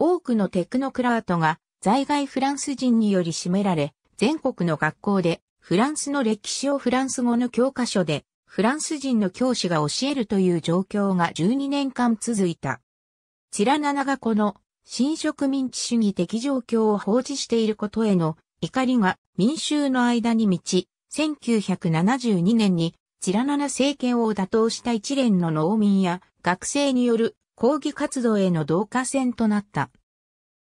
多くのテクノクラートが在外フランス人により占められ、全国の学校でフランスの歴史をフランス語の教科書でフランス人の教師が教えるという状況が12年間続いた。チラナナがこの新植民地主義的状況を放置していることへの怒りが民衆の間に満ち、1972年にチラナナ政権を打倒した一連の農民や学生による抗議活動への同化戦となった。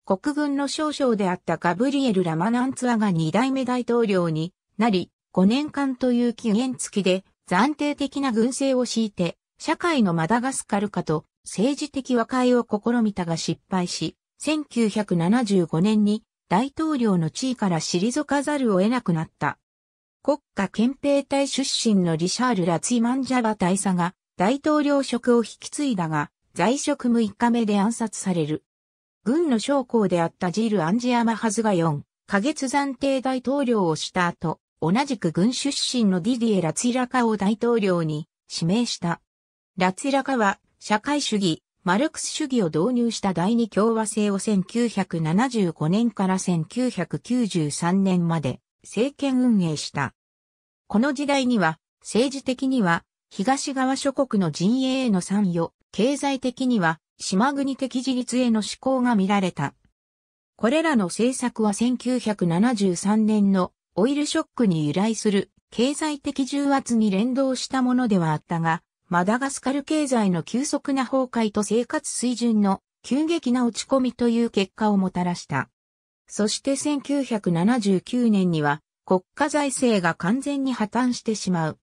国軍の少将であったガブリエル・ラマナンツアが2代目大統領になり、5年間という期限付きで暫定的な軍政を敷いて、社会のマダガスカル化と政治的和解を試みたが失敗し、1975年に大統領の地位から退かざるを得なくなった。国家憲兵隊出身のリシャール・ラツィマンジャバ大佐が大統領職を引き継いだが、在職6日目で暗殺される。軍の将校であったジール・アンジアマハズが4ヶ月暫定大統領をした後、同じく軍出身のディディエ・ラツィラカを大統領に指名した。ラツィラカは社会主義、マルクス主義を導入した第二共和制を1975年から1993年まで政権運営した。この時代には政治的には東側諸国の陣営への参与、経済的には島国的自立への志向が見られた。これらの政策は1973年のオイルショックに由来する経済的重圧に連動したものではあったが、マダガスカル経済の急速な崩壊と生活水準の急激な落ち込みという結果をもたらした。そして1979年には国家財政が完全に破綻してしまう。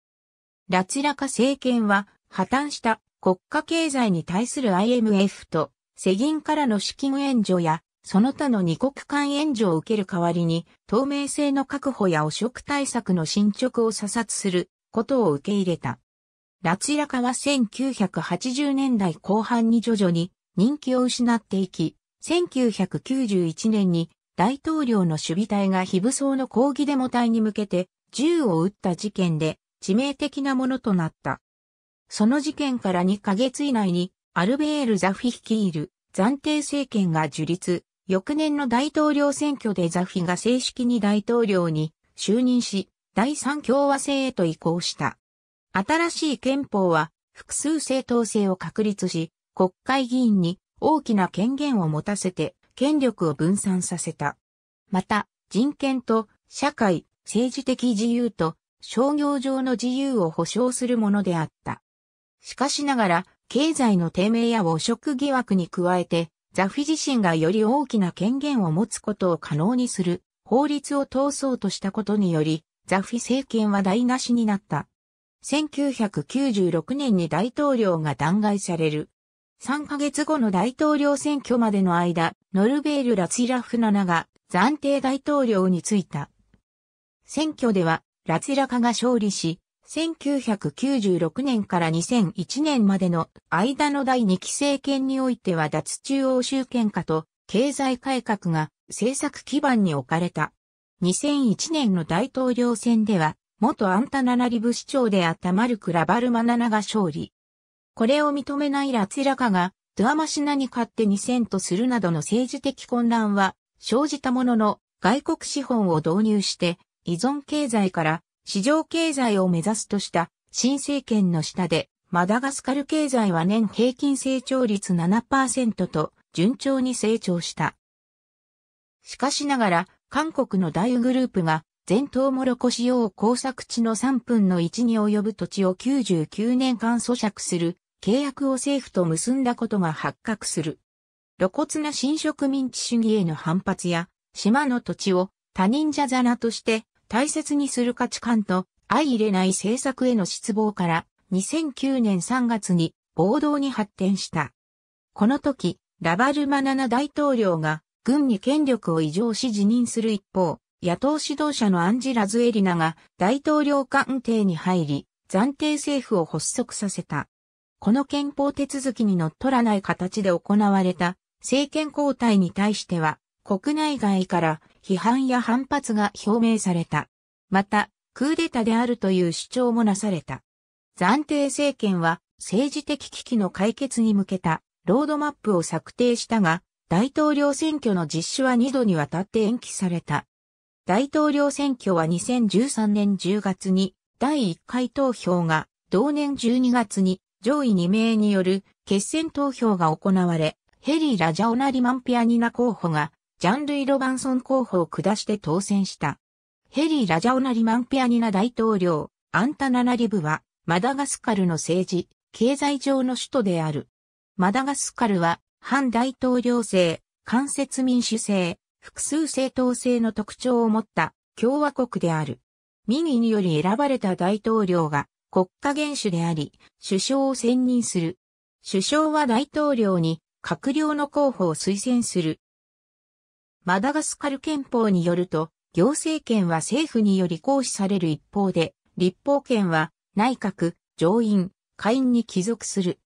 ラチラカ政権は破綻した国家経済に対する IMF と世銀からの資金援助やその他の二国間援助を受ける代わりに透明性の確保や汚職対策の進捗を査察することを受け入れた。ラツィラカは1980年代後半に徐々に人気を失っていき、1991年に大統領の守備隊が非武装の抗議デモ隊に向けて銃を撃った事件で致命的なものとなった。その事件から2ヶ月以内にアルベール・ザフィ率いる暫定政権が樹立、翌年の大統領選挙でザフィが正式に大統領に就任し、第三共和制へと移行した。新しい憲法は複数正当性を確立し、国会議員に大きな権限を持たせて権力を分散させた。また、人権と社会、政治的自由と商業上の自由を保障するものであった。しかしながら、経済の低迷や汚職疑惑に加えて、ザフィ自身がより大きな権限を持つことを可能にする法律を通そうとしたことにより、ザフィ政権は台無しになった。1996年に大統領が弾劾される。3ヶ月後の大統領選挙までの間、ノルベール・ラツィラフナナが暫定大統領に就いた。選挙では、ラツィラカが勝利し、1996年から2001年までの間の第2期政権においては脱中央集権化と経済改革が政策基盤に置かれた。2001年の大統領選では元アンタナナリブ市長であったマルク・ラバルマナナが勝利。これを認めないラツィラカが、ドアマシナに勝って2 0とするなどの政治的混乱は生じたものの、外国資本を導入して、依存経済から市場経済を目指すとした新政権の下で、マダガスカル経済は年平均成長率7%と順調に成長した。しかしながら、韓国の大グループが全島もろこし用工作地の3分の1に及ぶ土地を99年間咀嚼する契約を政府と結んだことが発覚する。露骨な新植民地主義への反発や、島の土地を他人じゃざなとして大切にする価値観と相入れない政策への失望から2009年3月に暴動に発展した。この時、ラバルマナナ大統領が軍に権力を異常し辞任する一方、野党指導者のアンジラ・ズエリナが大統領官邸に入り、暫定政府を発足させた。この憲法手続きにのっとらない形で行われた政権交代に対しては、国内外から批判や反発が表明された。また、クーデタであるという主張もなされた。暫定政権は政治的危機の解決に向けたロードマップを策定したが、大統領選挙の実施は2度にわたって延期された。大統領選挙は2013年10月に第1回投票が同年12月に上位2名による決選投票が行われ、ヘリー・ラジャオナリマンピアニナ候補がジャンルイ・ロバンソン候補を下して当選した。ヘリー・ラジャオナリマンピアニナ大統領、アンタナナリブは、マダガスカルの政治、経済上の首都である。マダガスカルは、反大統領制、間接民主制、複数政党制の特徴を持った共和国である。民意により選ばれた大統領が国家元首であり、首相を選任する。首相は大統領に閣僚の候補を推薦する。マダガスカル憲法によると、行政権は政府により行使される一方で、立法権は内閣、上院、下院に帰属する。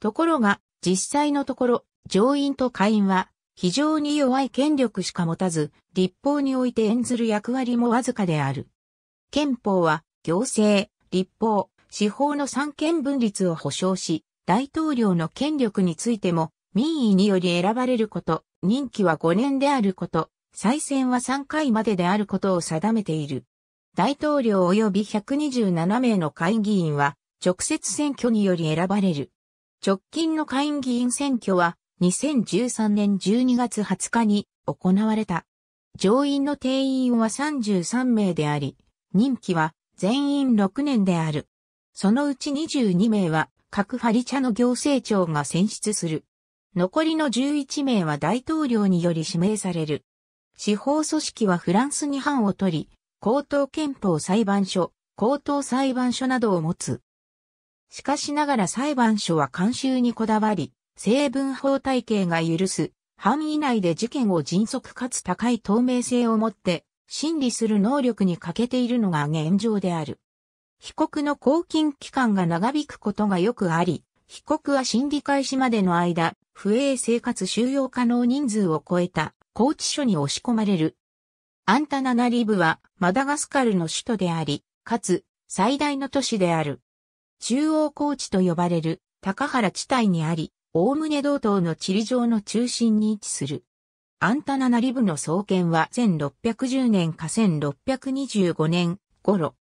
ところが、実際のところ、上院と下院は非常に弱い権力しか持たず、立法において演ずる役割もわずかである。憲法は、行政、立法、司法の三権分立を保障し、大統領の権力についても、民意により選ばれること、任期は5年であること、再選は3回までであることを定めている。大統領及び127名の会議員は、直接選挙により選ばれる。直近の会議員選挙は、2013年12月20日に行われた。上院の定員は33名であり、任期は全員6年である。そのうち22名は各ファリチャの行政長が選出する。残りの11名は大統領により指名される。司法組織はフランスに判を取り、高等憲法裁判所、高等裁判所などを持つ。しかしながら裁判所は監修にこだわり、成分法体系が許す範囲内で事件を迅速かつ高い透明性を持って審理する能力に欠けているのが現状である。被告の拘禁期間が長引くことがよくあり、被告は審理開始までの間、不衛生活収容可能人数を超えた拘置所に押し込まれる。アンタナナリブはマダガスカルの首都であり、かつ最大の都市である。中央高地と呼ばれる高原地帯にあり、おおむね道東の地理上の中心に位置する。アンタナナリブの創建は1610年か1625年頃。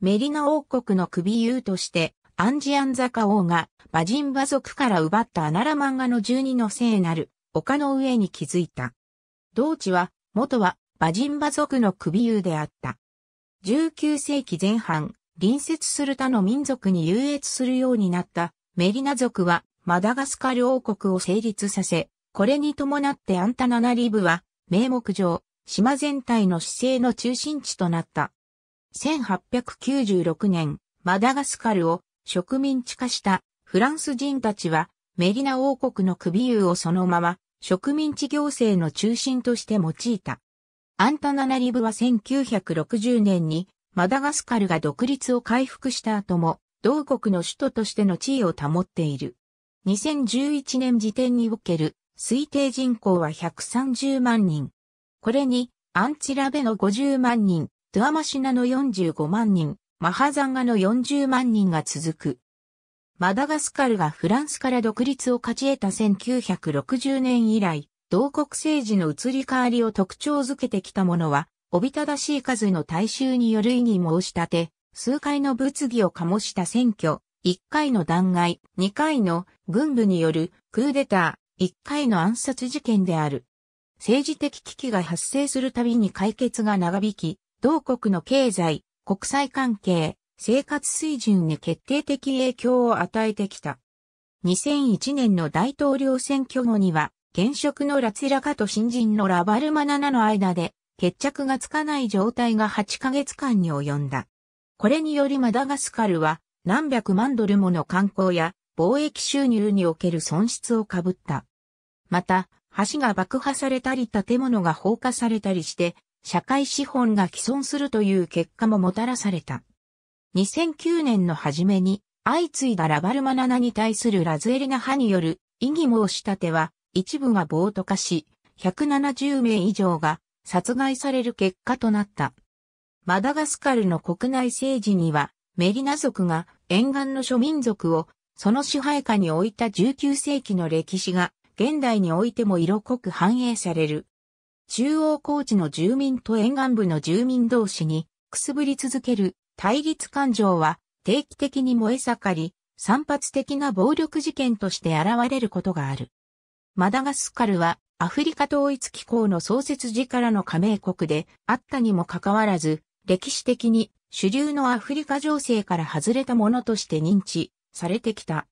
メリナ王国の首優として、アンジアンザカ王がバジンバ族から奪ったアナラ漫画の12の聖なる丘の上に築いた。同地は、元はバジンバ族の首優であった。19世紀前半、隣接する他の民族に優越するようになったメリナ族はマダガスカル王国を成立させ、これに伴ってアンタナナリブは、名目上、島全体の市政の中心地となった。1896年、マダガスカルを植民地化したフランス人たちは、メリナ王国の首輸をそのまま植民地行政の中心として用いた。アンタナナリブは1960年にマダガスカルが独立を回復した後も同国の首都としての地位を保っている。2011年時点における推定人口は130万人。これに、アンチラベの50万人、トゥアマシナの45万人、マハザンガの40万人が続く。マダガスカルがフランスから独立を勝ち得た1960年以来、同国政治の移り変わりを特徴づけてきたものは、おびただしい数の大衆による意義申し立て、数回の物議を醸した選挙、1回の弾劾、2回の軍部によるクーデター、1回の暗殺事件である。政治的危機が発生するたびに解決が長引き、同国の経済、国際関係、生活水準に決定的影響を与えてきた。2001年の大統領選挙後には、現職のラツィラカと新人のラバルマナナの間で、決着がつかない状態が8ヶ月間に及んだ。これによりマダガスカルは、何百万ドルもの観光や貿易収入における損失をかぶった。また、橋が爆破されたり建物が放火されたりして、社会資本が既存するという結果ももたらされた。2009年の初めに、相次いだラバルマナナに対するラズエリナ派による異議申し立ては、一部が暴徒化し、170名以上が殺害される結果となった。マダガスカルの国内政治には、メリナ族が沿岸の諸民族をその支配下に置いた19世紀の歴史が現代においても色濃く反映される。中央高地の住民と沿岸部の住民同士にくすぶり続ける対立感情は定期的に燃え盛り、散発的な暴力事件として現れることがある。マダガスカルはアフリカ統一機構の創設時からの加盟国であったにもかかわらず、歴史的に主流のアフリカ情勢から外れたものとして認知されてきた。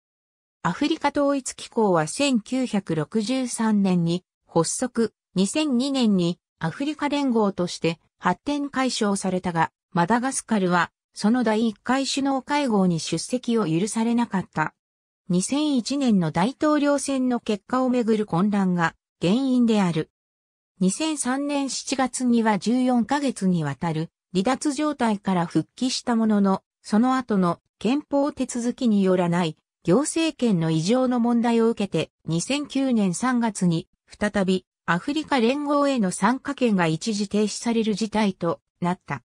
アフリカ統一機構は1963年に発足、2002年にアフリカ連合として発展解消されたが、マダガスカルはその第1回首脳会合に出席を許されなかった。2001年の大統領選の結果をめぐる混乱が原因である。2003年7月には14ヶ月にわたる離脱状態から復帰したものの、その後の憲法手続きによらない行政権の異常の問題を受けて2009年3月に再びアフリカ連合への参加権が一時停止される事態となった。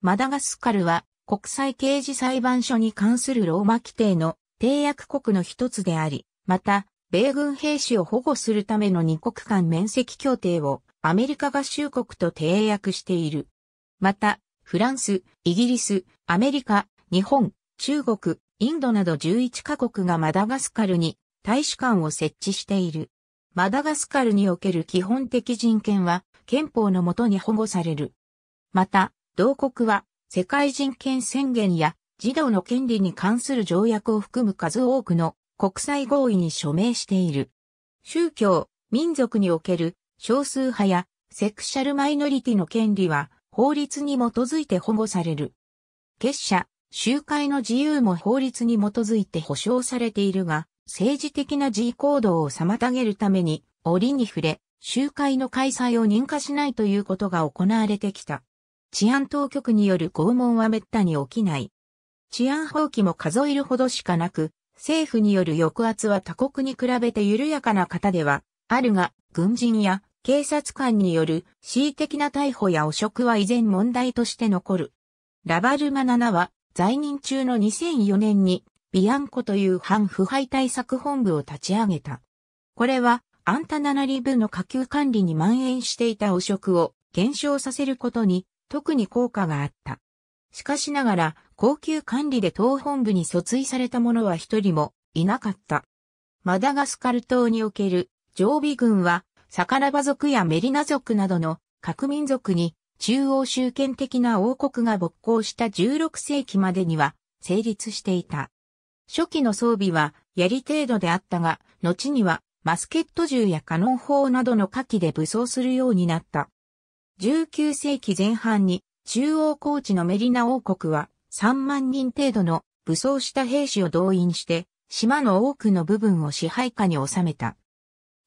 マダガスカルは国際刑事裁判所に関するローマ規定の締約国の一つであり、また、米軍兵士を保護するための二国間面積協定をアメリカ合衆国と締約している。また、フランス、イギリス、アメリカ、日本、中国、インドなど11カ国がマダガスカルに大使館を設置している。マダガスカルにおける基本的人権は憲法のもとに保護される。また、同国は世界人権宣言や児童の権利に関する条約を含む数多くの国際合意に署名している。宗教、民族における少数派やセクシャルマイノリティの権利は法律に基づいて保護される。結社、集会の自由も法律に基づいて保障されているが、政治的な自行動を妨げるために、折に触れ、集会の開催を認可しないということが行われてきた。治安当局による拷問は滅多に起きない。治安放棄も数えるほどしかなく、政府による抑圧は他国に比べて緩やかな方ではあるが、軍人や警察官による恣意的な逮捕や汚職は依然問題として残る。ラバルマナナは在任中の2004年にビアンコという反腐敗対策本部を立ち上げた。これはアンタナナリブの下級管理に蔓延していた汚職を減少させることに特に効果があった。しかしながら高級管理で党本部に訴追された者は一人もいなかった。マダガスカル島における常備軍はサカラバ族やメリナ族などの各民族に中央集権的な王国が勃興した16世紀までには成立していた。初期の装備は槍程度であったが、後にはマスケット銃やカノン砲などの火器で武装するようになった。19世紀前半に中央高地のメリナ王国は3万人程度の武装した兵士を動員して島の多くの部分を支配下に収めた。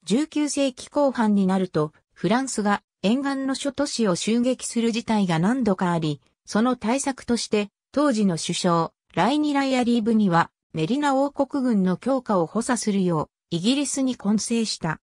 19世紀後半になると、フランスが沿岸の諸都市を襲撃する事態が何度かあり、その対策として、当時の首相、ライニ・ライアリーブには、メリナ王国軍の強化を補佐するよう、イギリスに混成した。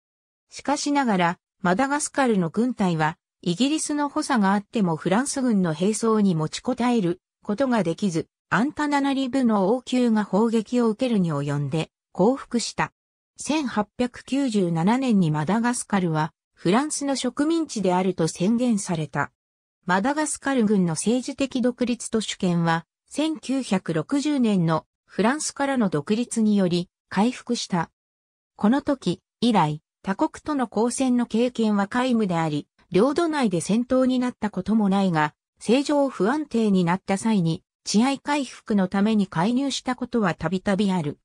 しかしながら、マダガスカルの軍隊は、イギリスの補佐があってもフランス軍の兵装に持ちこたえることができず、アンタナナリブの王宮が砲撃を受けるに及んで、降伏した。1897年にマダガスカルはフランスの植民地であると宣言された。マダガスカル軍の政治的独立と主権は1960年のフランスからの独立により回復した。この時以来他国との交戦の経験は皆無であり、領土内で戦闘になったこともないが、正常不安定になった際に治安回復のために介入したことはたびたびある。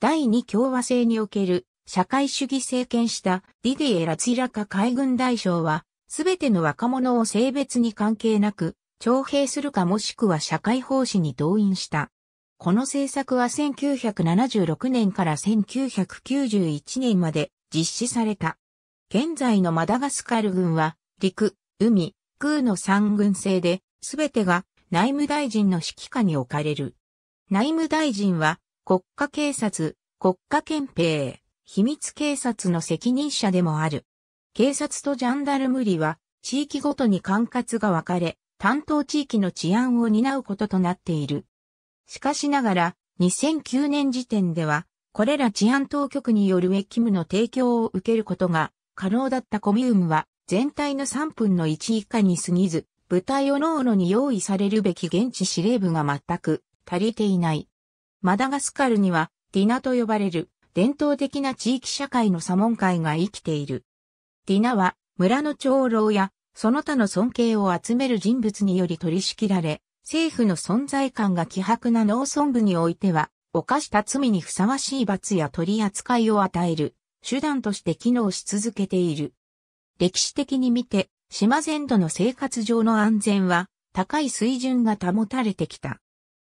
第二共和制における社会主義政権したディディエ・ラツィラカ海軍大将は、すべての若者を性別に関係なく、徴兵するかもしくは社会奉仕に動員した。この政策は1976年から1991年まで実施された。現在のマダガスカル軍は、陸、海、空の三軍制で、すべてが内務大臣の指揮下に置かれる。内務大臣は国家警察、国家憲兵、秘密警察の責任者でもある。警察とジャンダルムリは、地域ごとに管轄が分かれ、担当地域の治安を担うこととなっている。しかしながら、2009年時点では、これら治安当局による駅務の提供を受けることが可能だったコミウムは、全体の3分の1以下に過ぎず、部隊をのおのに用意されるべき現地司令部が全く足りていない。マダガスカルにはディナと呼ばれる伝統的な地域社会の左門会が生きている。ディナは村の長老やその他の尊敬を集める人物により取り仕切られ、政府の存在感が希薄な農村部においては、犯した罪にふさわしい罰や取り扱いを与える手段として機能し続けている。歴史的に見て、島全土の生活上の安全は高い水準が保たれてきた。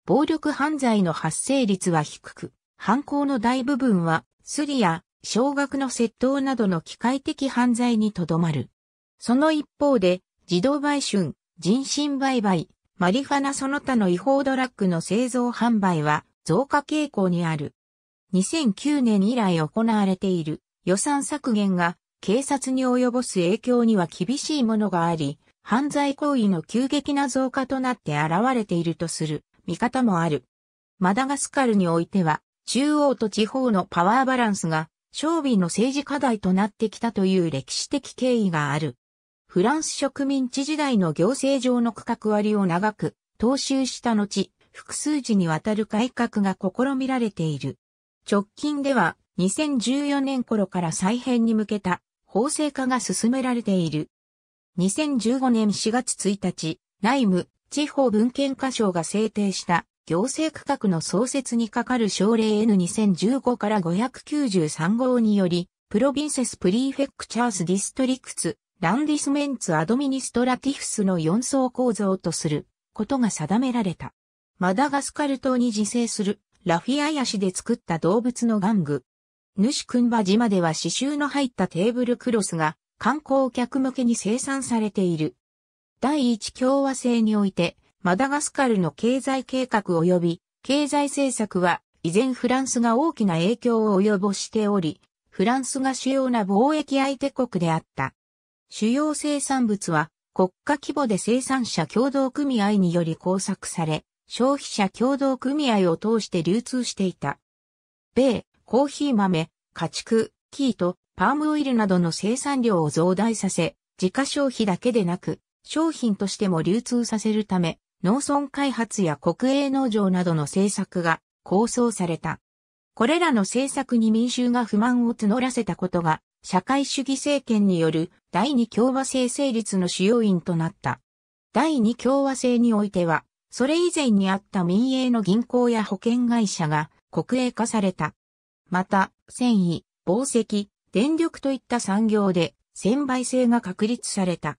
暴力犯罪の発生率は低く、犯行の大部分は、スリや、少額の窃盗などの機械的犯罪にとどまる。その一方で、自動売春、人身売買、マリファナその他の違法ドラッグの製造販売は増加傾向にある。2009年以来行われている予算削減が警察に及ぼす影響には厳しいものがあり、犯罪行為の急激な増加となって現れているとする見方もある。マダガスカルにおいては、中央と地方のパワーバランスが、勝利の政治課題となってきたという歴史的経緯がある。フランス植民地時代の行政上の区画割を長く、踏襲した後、複数時にわたる改革が試みられている。直近では、2014年頃から再編に向けた法制化が進められている。2015年4月1日、内務地方文献課省が制定した行政区画の創設に係る省令 N2015 から593号により、プロビンセスプリーフェクチャースディストリクツ、ランディスメンツアドミニストラティフスの4層構造とすることが定められた。マダガスカル島に自生するラフィアヤシで作った動物の玩具。主君ん島では刺繍の入ったテーブルクロスが観光客向けに生産されている。第一共和制において、マダガスカルの経済計画及び経済政策は依然フランスが大きな影響を及ぼしており、フランスが主要な貿易相手国であった。主要生産物は国家規模で生産者共同組合により工作され、消費者共同組合を通して流通していた。米、コーヒー豆、家畜、キート、パームオイルなどの生産量を増大させ、自家消費だけでなく、商品としても流通させるため、農村開発や国営農場などの政策が構想された。これらの政策に民衆が不満を募らせたことが、社会主義政権による第二共和制成立の主要因となった。第二共和制においては、それ以前にあった民営の銀行や保険会社が国営化された。また、繊維、宝石、電力といった産業で専売制が確立された。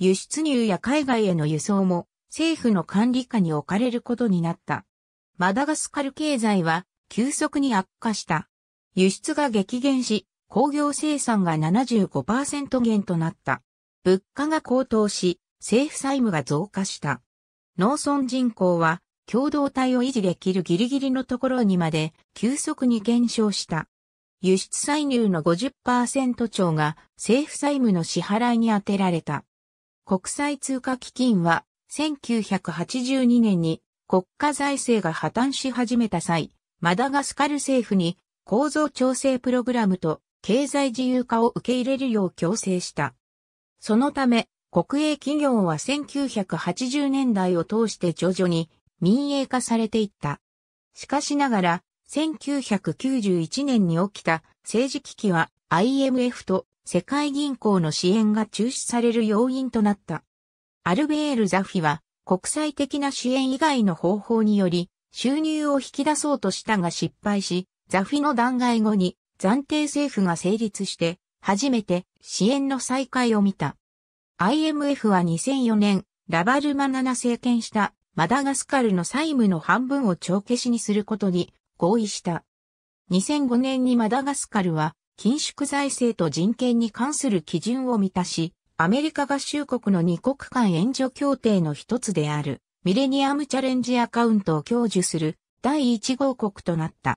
輸出入や海外への輸送も政府の管理下に置かれることになった。マダガスカル経済は急速に悪化した。輸出が激減し、工業生産が75%減となった。物価が高騰し、政府債務が増加した。農村人口は共同体を維持できるギリギリのところにまで急速に減少した。輸出歳入の50%超が政府債務の支払いに充てられた。国際通貨基金は、1982年に国家財政が破綻し始めた際、マダガスカル政府に構造調整プログラムと経済自由化を受け入れるよう強制した。そのため、国営企業は1980年代を通して徐々に民営化されていった。しかしながら、1991年に起きた政治危機は IMF と世界銀行の支援が中止される要因となった。アルベール・ザフィは国際的な支援以外の方法により収入を引き出そうとしたが失敗し、ザフィの弾劾後に暫定政府が成立して初めて支援の再開を見た。IMF は2004年、ラバルマナナ政権したマダガスカルの債務の半分を帳消しにすることに合意した。2005年にマダガスカルは緊縮財政と人権に関する基準を満たし、アメリカ合衆国の二国間援助協定の一つである、ミレニアムチャレンジアカウントを享受する第1号国となった。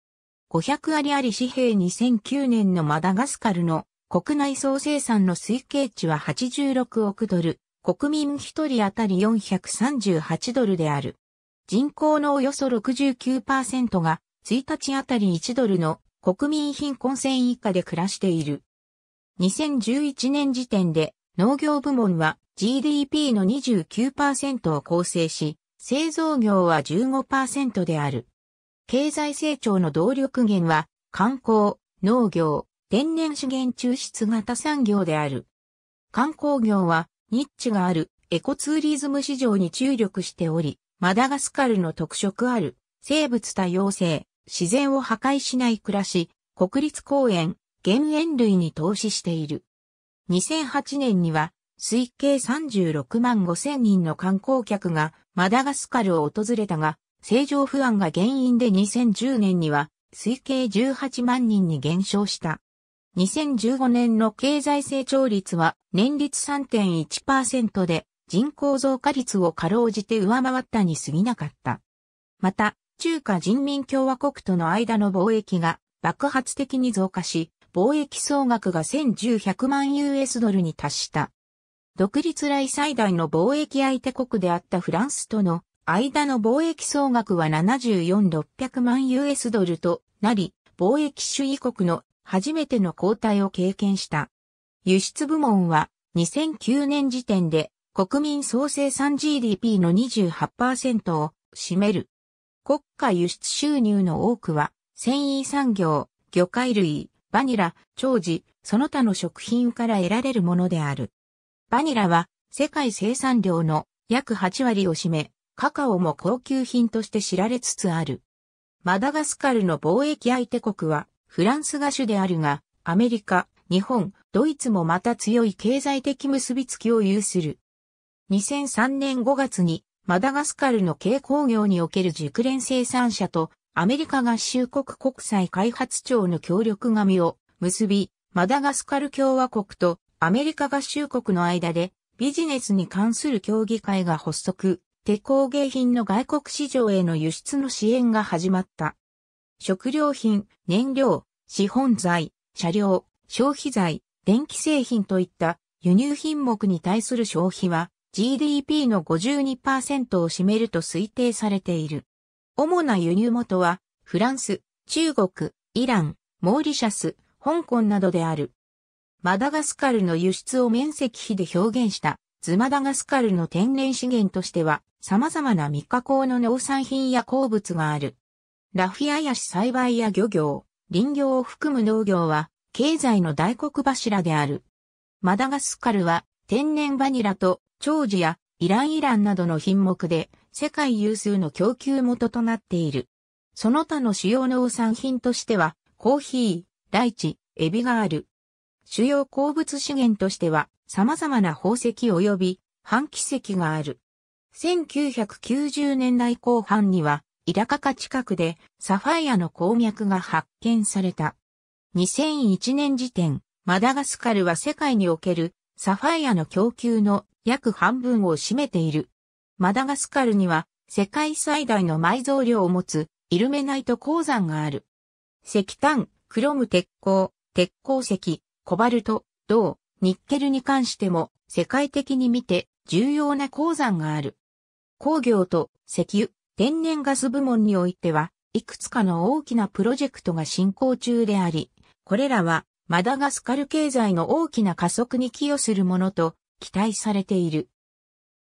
500ありあり紙幣2009年のマダガスカルの国内総生産の推計値は86億ドル、国民1人当たり438ドルである。人口のおよそ69%が1日あたり1ドルの国民貧困線以下で暮らしている。2011年時点で農業部門は GDP の29%を構成し、製造業は15%である。経済成長の動力源は観光、農業、天然資源抽出型産業である。観光業はニッチがあるエコツーリズム市場に注力しており、マダガスカルの特色ある生物多様性、自然を破壊しない暮らし、国立公園、減塩類に投資している。2008年には、推計36万5千人の観光客がマダガスカルを訪れたが、正常不安が原因で2010年には推計18万人に減少した。2015年の経済成長率は年率3.1%で人口増加率をかろうじて上回ったに過ぎなかった。また、中華人民共和国との間の貿易が爆発的に増加し、貿易総額が1100万 US ドルに達した。独立来最大の貿易相手国であったフランスとの間の貿易総額は74600万 US ドルとなり、貿易主義国の初めての交代を経験した。輸出部門は2009年時点で国民総生産 GDP の28%を占める国家輸出収入の多くは、繊維産業、魚介類、バニラ、長寿、その他の食品から得られるものである。バニラは世界生産量の約8割を占め、カカオも高級品として知られつつある。マダガスカルの貿易相手国はフランスが主であるが、アメリカ、日本、ドイツもまた強い経済的結びつきを有する。2003年5月にマダガスカルの軽工業における熟練生産者とアメリカ合衆国国際開発庁の協力紙を結び、マダガスカル共和国とアメリカ合衆国の間でビジネスに関する協議会が発足、手工芸品の外国市場への輸出の支援が始まった。食料品、燃料、資本材、車両、消費財、電気製品といった輸入品目に対する消費は GDP の52%を占めると推定されている。主な輸入元は、フランス、中国、イラン、モーリシャス、香港などである。マダガスカルの輸出を面積比で表現したズマダガスカルの天然資源としては様々な未加工の農産品や鉱物がある。ラフィアヤシ栽培や漁業、林業を含む農業は経済の大黒柱である。マダガスカルは天然バニラと長寿やイランイランなどの品目で世界有数の供給元となっている。その他の主要農産品としては、コーヒー、ライチ、エビがある。主要鉱物資源としては、様々な宝石及び半奇石がある。1990年代後半には、イラカカ近くでサファイアの鉱脈が発見された。2001年時点、マダガスカルは世界におけるサファイアの供給の約半分を占めている。マダガスカルには世界最大の埋蔵量を持つイルメナイト鉱山がある。石炭、クロム鉄鋼、鉄鉱石、コバルト、銅、ニッケルに関しても世界的に見て重要な鉱山がある。工業と石油、天然ガス部門においては、いくつかの大きなプロジェクトが進行中であり、これらはマダガスカル経済の大きな加速に寄与するものと期待されている。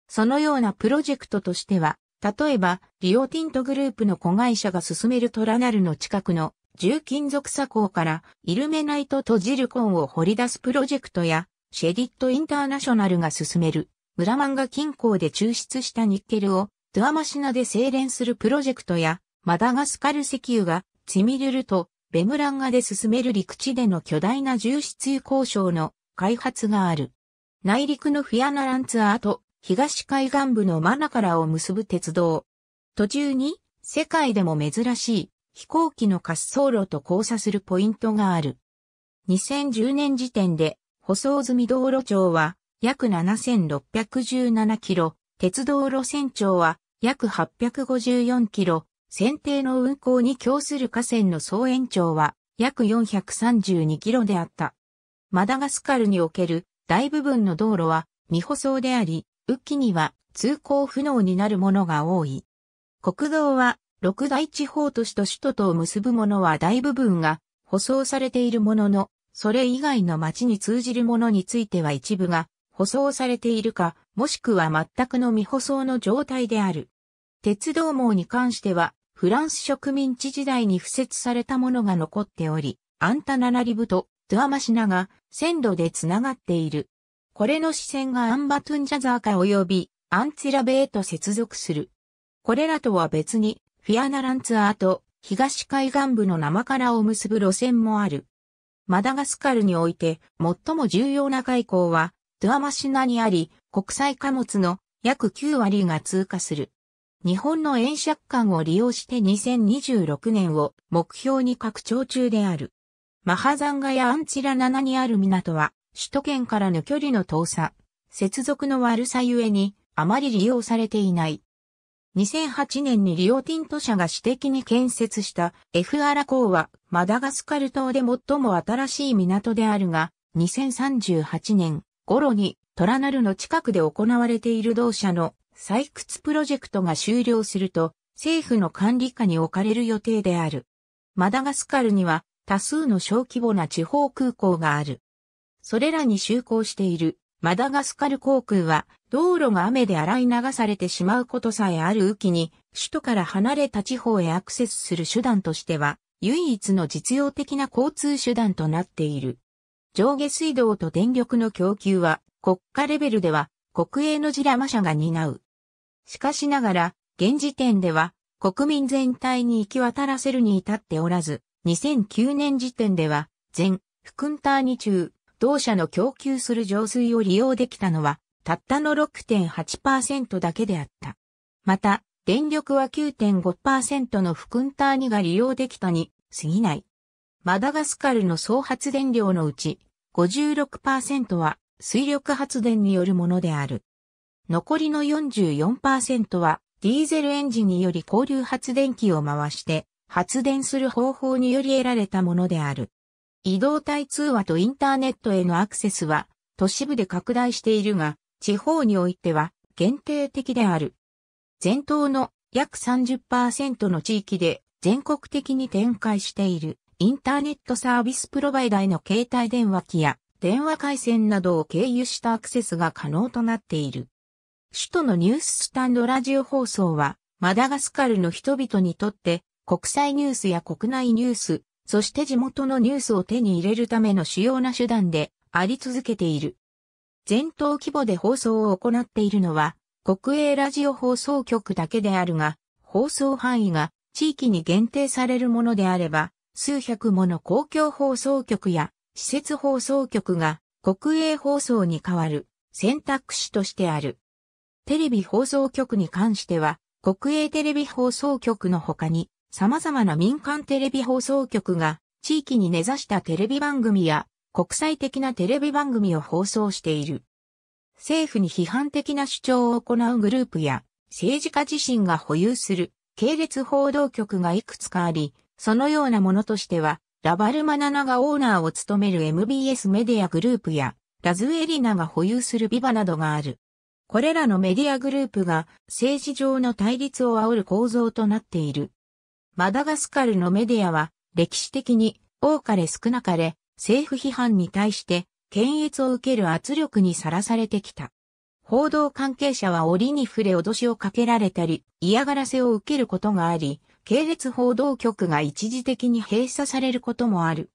そのようなプロジェクトとしては、例えば、リオティントグループの子会社が進めるトラナルの近くの重金属砂鉱からイルメナイトとジルコンを掘り出すプロジェクトや、シェディットインターナショナルが進める、ムラマンが近郊で抽出したニッケルを、ドアマシナで精錬するプロジェクトや、マダガスカル石油が、ツミルルと、ベムランガで進める陸地での巨大な重質油交渉の開発がある。内陸のフィアナランツアーと東海岸部のマナカラを結ぶ鉄道。途中に世界でも珍しい飛行機の滑走路と交差するポイントがある。2010年時点で舗装済み道路長は約7617キロ、鉄道路線長は約854キロ、選定の運行に供する河川の総延長は約432キロであった。マダガスカルにおける大部分の道路は未舗装であり、雨季には通行不能になるものが多い。国道は六大地方都市と首都とを結ぶものは大部分が舗装されているものの、それ以外の町に通じるものについては一部が舗装されているか、もしくは全くの未舗装の状態である。鉄道網に関しては、フランス植民地時代に付設されたものが残っており、アンタナナリブとドゥアマシナが線路でつながっている。これの支線がアンバトゥンジャザーカ及びアンツィラベへと接続する。これらとは別にフィアナランツアーと東海岸部の生からを結ぶ路線もある。マダガスカルにおいて最も重要な海交はドゥアマシナにあり国際貨物の約9割が通過する。日本の円借款を利用して2026年を目標に拡張中である。マハザンガやアンチラ7にある港は、首都圏からの距離の遠さ、接続の悪さゆえに、あまり利用されていない。2008年にリオティント社が私的に建設したエフアラ港はマダガスカル島で最も新しい港であるが、2038年頃にトラナルの近くで行われている同社の採掘プロジェクトが終了すると、政府の管理下に置かれる予定である。マダガスカルには多数の小規模な地方空港がある。それらに就航しているマダガスカル航空は道路が雨で洗い流されてしまうことさえある雨季に首都から離れた地方へアクセスする手段としては唯一の実用的な交通手段となっている。上下水道と電力の供給は国家レベルでは国営のジラマ社が担う。しかしながら現時点では国民全体に行き渡らせるに至っておらず、2009年時点では、全、フンターニ中、同社の供給する浄水を利用できたのは、たったの6.8%だけであった。また、電力は9.5%のフクンターニが利用できたに過ぎない。マダガスカルの総発電量のうち56%は水力発電によるものである。残りの44%はディーゼルエンジンにより交流発電機を回して発電する方法により得られたものである。移動体通話とインターネットへのアクセスは都市部で拡大しているが、地方においては限定的である。全島の約30%の地域で全国的に展開しているインターネットサービスプロバイダーの携帯電話機や電話回線などを経由したアクセスが可能となっている。首都のニューススタンドラジオ放送はマダガスカルの人々にとって国際ニュースや国内ニュース、そして地元のニュースを手に入れるための主要な手段であり続けている。全島規模で放送を行っているのは、国営ラジオ放送局だけであるが、放送範囲が地域に限定されるものであれば、数百もの公共放送局や施設放送局が国営放送に代わる選択肢としてある。テレビ放送局に関しては、国営テレビ放送局の他に、様々な民間テレビ放送局が地域に根ざしたテレビ番組や国際的なテレビ番組を放送している。政府に批判的な主張を行うグループや政治家自身が保有する系列報道局がいくつかあり、そのようなものとしては、ラバルマナナがオーナーを務める MBS メディアグループやラズエリナが保有するビバなどがある。これらのメディアグループが政治上の対立を煽る構造となっている。マダガスカルのメディアは、歴史的に、多かれ少なかれ、政府批判に対して、検閲を受ける圧力にさらされてきた。報道関係者は折に触れ脅しをかけられたり、嫌がらせを受けることがあり、系列報道局が一時的に閉鎖されることもある。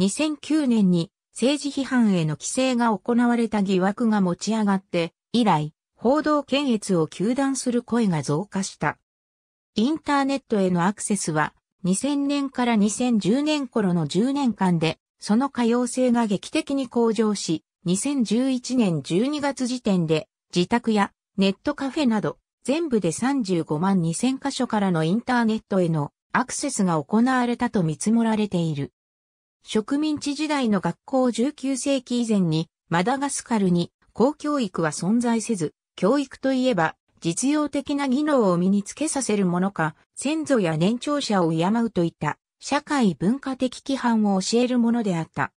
2009年に政治批判への規制が行われた疑惑が持ち上がって、以来、報道検閲を求断する声が増加した。インターネットへのアクセスは2000年から2010年頃の10年間で、その可用性が劇的に向上し、2011年12月時点で、自宅やネットカフェなど、全部で35万2000箇所からのインターネットへのアクセスが行われたと見積もられている。植民地時代の学校19世紀以前に、マダガスカルに公教育は存在せず、教育といえば実用的な技能を身につけさせるものか、先祖や年長者を敬うといった社会文化的規範を教えるものであった。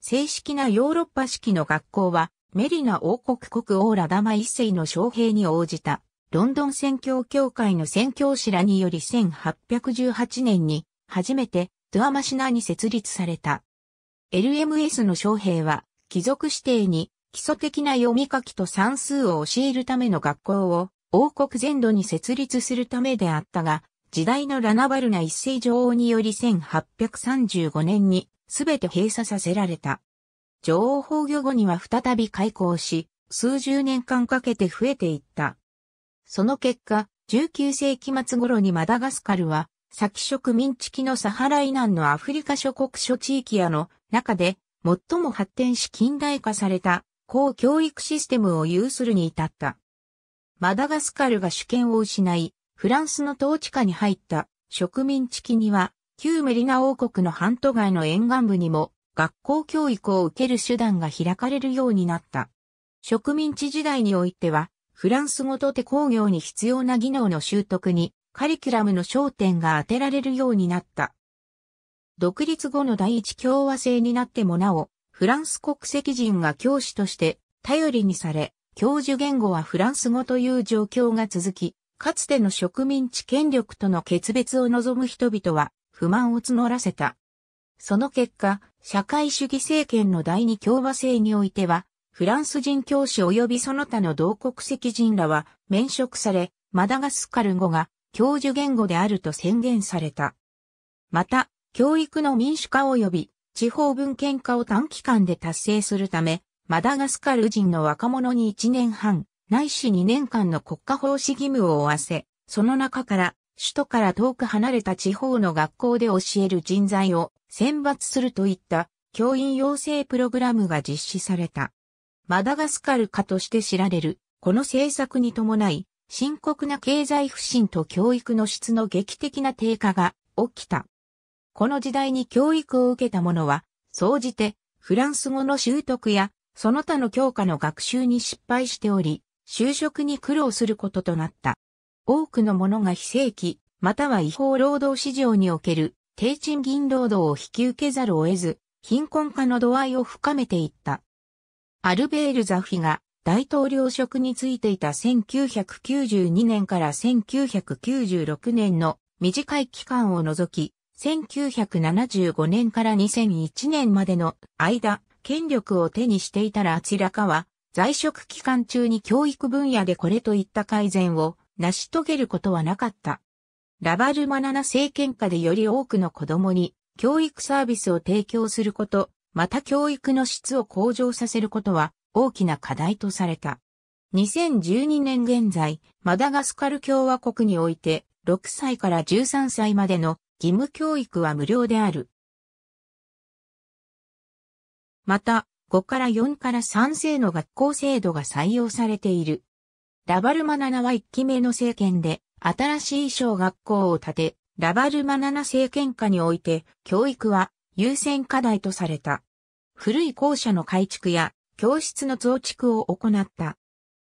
正式なヨーロッパ式の学校は、メリナ王国国王ラダマ一世の将兵に応じた、ロンドン宣教協会の宣教師らにより1818年に、初めて、ドアマシナに設立された。LMS の将兵は、貴族指定に基礎的な読み書きと算数を教えるための学校を王国全土に設立するためであったが、時代のラナバルナ一世女王により1835年にすべて閉鎖させられた。女王崩御後には再び開校し、数十年間かけて増えていった。その結果、19世紀末頃にマダガスカルは、先植民地期のサハラナ南のアフリカ諸国諸地域やの中で、最も発展し近代化された公教育システムを有するに至った。マダガスカルが主権を失い、フランスの統治下に入った植民地期には、旧メリナ王国の半島外の沿岸部にも学校教育を受ける手段が開かれるようになった。植民地時代においては、フランス語と手工業に必要な技能の習得に、カリキュラムの焦点が当てられるようになった。独立後の第一共和制になってもなお、フランス国籍人が教師として頼りにされ、教授言語はフランス語という状況が続き、かつての植民地権力との決別を望む人々は不満を募らせた。その結果、社会主義政権の第二共和制においては、フランス人教師及びその他の同国籍人らは免職され、マダガスカル語が教授言語であると宣言された。また、教育の民主化及び地方文献化を短期間で達成するため、マダガスカル人の若者に1年半、ないし2年間の国家奉仕義務を負わせ、その中から首都から遠く離れた地方の学校で教える人材を選抜するといった教員養成プログラムが実施された。マダガスカル化として知られる、この政策に伴い、深刻な経済不振と教育の質の劇的な低下が起きた。この時代に教育を受けた者は、総じて、フランス語の習得や、その他の教科の学習に失敗しており、就職に苦労することとなった。多くの者が非正規、または違法労働市場における低賃金労働を引き受けざるを得ず、貧困化の度合いを深めていった。アルベール・ザフィが大統領職に就いていた1992年から1996年の短い期間を除き、1975年から2001年までの間、権力を手にしていたらあちらかは、在職期間中に教育分野でこれといった改善を成し遂げることはなかった。ラバルマナナ政権下でより多くの子供に教育サービスを提供すること、また教育の質を向上させることは大きな課題とされた。2012年現在、マダガスカル共和国において6歳から13歳までの義務教育は無料である。また、5から4から3世の学校制度が採用されている。ラバルマナナは1期目の政権で、新しい小学校を建て、ラバルマナナ政権下において、教育は優先課題とされた。古い校舎の改築や教室の増築を行った。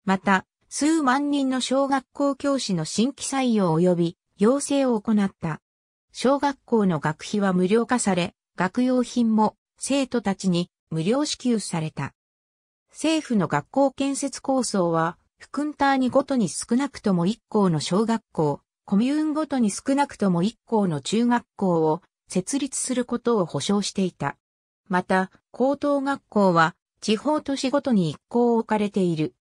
また、数万人の小学校教師の新規採用及び養成を行った。小学校の学費は無料化され、学用品も生徒たちに無料支給された。政府の学校建設構想は、福クンターニごとに少なくとも1校の小学校、コミューンごとに少なくとも1校の中学校を設立することを保証していた。また、高等学校は地方都市ごとに1校置かれている。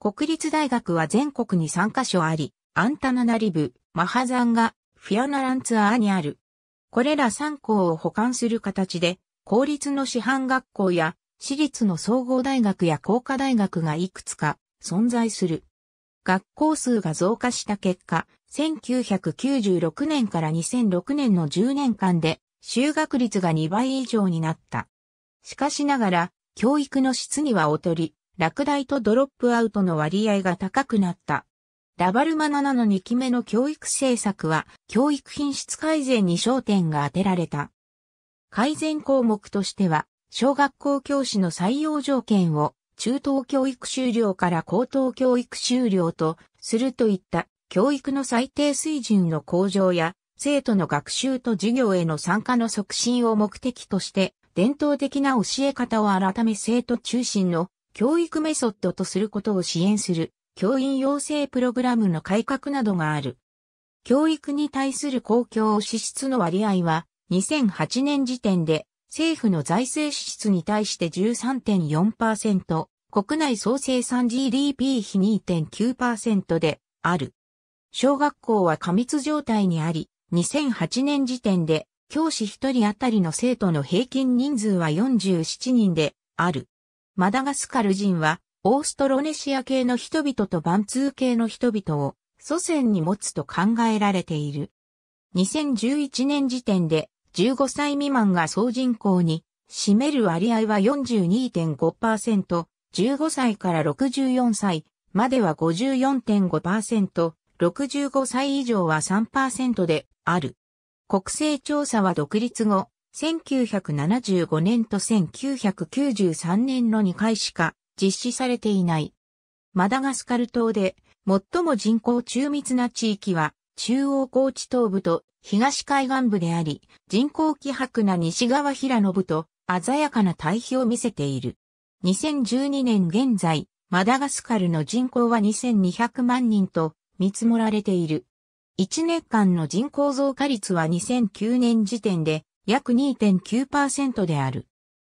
国立大学は全国に3カ所あり、アンタナナリブ、マハザンガ、フィアナランツアーにある。これら3校を補完する形で、公立の師範学校や、私立の総合大学や工科大学がいくつか存在する。学校数が増加した結果、1996年から2006年の10年間で、修学率が2倍以上になった。しかしながら、教育の質には劣り、落第とドロップアウトの割合が高くなった。ラバルマナの2期目の教育政策は、教育品質改善に焦点が当てられた。改善項目としては、小学校教師の採用条件を、中等教育修了から高等教育修了とするといった教育の最低水準の向上や生徒の学習と授業への参加の促進を目的として伝統的な教え方を改め生徒中心の教育メソッドとすることを支援する教員養成プログラムの改革などがある。教育に対する公共支出の割合は、2008年時点で政府の財政支出に対して13.4%、国内総生産 GDP 比2.9%である。小学校は過密状態にあり、2008年時点で教師1人当たりの生徒の平均人数は47人である。マダガスカル人はオーストロネシア系の人々とバンツー系の人々を祖先に持つと考えられている。2011年時点で15歳未満が総人口に占める割合は42.5%、15歳から64歳までは54.5%、65歳以上は3%である。国勢調査は独立後、1975年と1993年の2回しか実施されていない。マダガスカル島で最も人口中密な地域は中央高地東部と東海岸部であり、人口希薄な西側平野部と鮮やかな対比を見せている。2012年現在、マダガスカルの人口は2200万人と見積もられている。1年間の人口増加率は2009年時点で約2.9%である。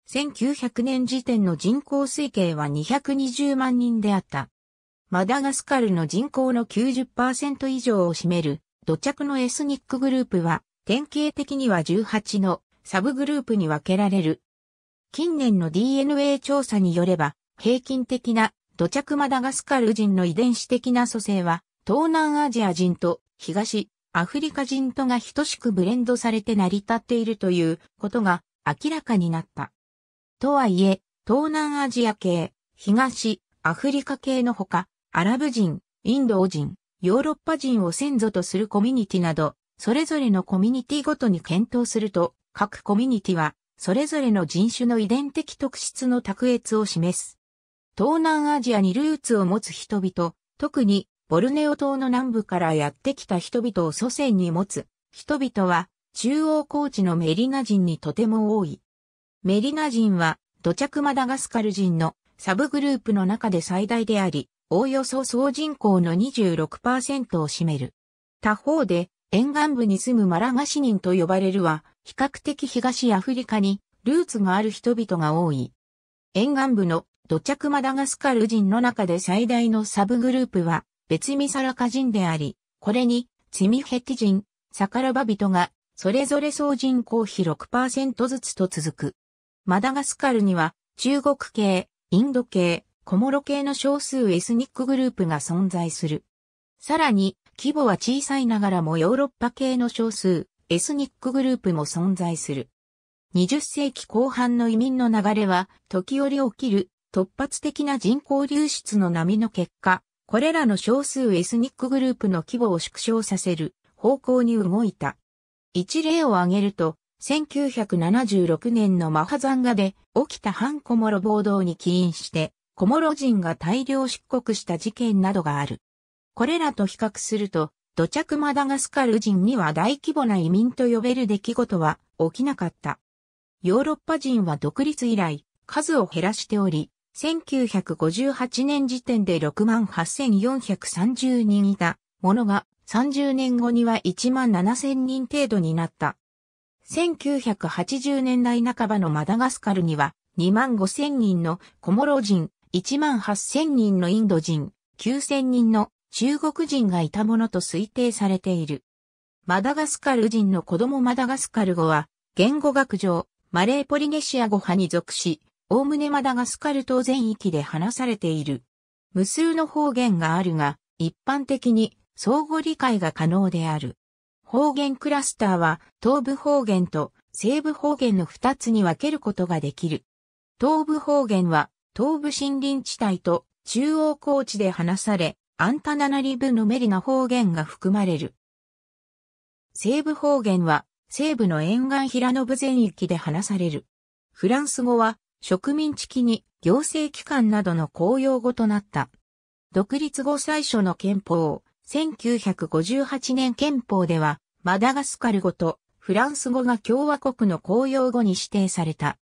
1900年時点の人口推計は220万人であった。マダガスカルの人口の90%以上を占める土着のエスニックグループは典型的には18のサブグループに分けられる。近年の DNA 調査によれば平均的な土着マダガスカル人の遺伝子的な蘇生は東南アジア人と東アフリカ人とが等しくブレンドされて成り立っているということが明らかになった。とはいえ、東南アジア系、東、アフリカ系のほか、アラブ人、インド人、ヨーロッパ人を先祖とするコミュニティなど、それぞれのコミュニティごとに検討すると、各コミュニティは、それぞれの人種の遺伝的特質の卓越を示す。東南アジアにルーツを持つ人々、特にボルネオ島の南部からやってきた人々を祖先に持つ人々は中央高地のメリナ人にとても多い。メリナ人は土着マダガスカル人のサブグループの中で最大であり、おおよそ総人口の26%を占める。他方で沿岸部に住むマラガシ人と呼ばれるは、比較的東アフリカにルーツがある人々が多い。沿岸部の土着マダガスカル人の中で最大のサブグループは、別ミサラカ人であり、これに、ツミヘティ人、サカラバ人が、それぞれ総人口比6%ずつと続く。マダガスカルには中国系、インド系、コモロ系の少数エスニックグループが存在する。さらに、規模は小さいながらもヨーロッパ系の少数、エスニックグループも存在する。20世紀後半の移民の流れは、時折起きる突発的な人口流出の波の結果、これらの少数エスニックグループの規模を縮小させる方向に動いた。一例を挙げると、1976年のマハザンガで起きた反コモロ暴動に起因して、コモロ人が大量出国した事件などがある。これらと比較すると、土着マダガスカル人には大規模な移民と呼べる出来事は起きなかった。ヨーロッパ人は独立以来、数を減らしており、1958年時点で68,430人いたものが、30年後には17,000人程度になった。1980年代半ばのマダガスカルには2万5千人のコモロ人、1万8千人のインド人、9千人の中国人がいたものと推定されている。マダガスカル人の子供マダガスカル語は言語学上マレーポリネシア語派に属し、おおむねマダガスカル島全域で話されている。無数の方言があるが、一般的に相互理解が可能である。方言クラスターは東部方言と西部方言の2つに分けることができる。東部方言は東部森林地帯と中央高地で話され、アンタナナリブのメリな方言が含まれる。西部方言は西部の沿岸平野部全域で話される。フランス語は植民地期に行政機関などの公用語となった。独立後最初の憲法、1958年憲法ではマダガスカル語とフランス語が共和国の公用語に指定された。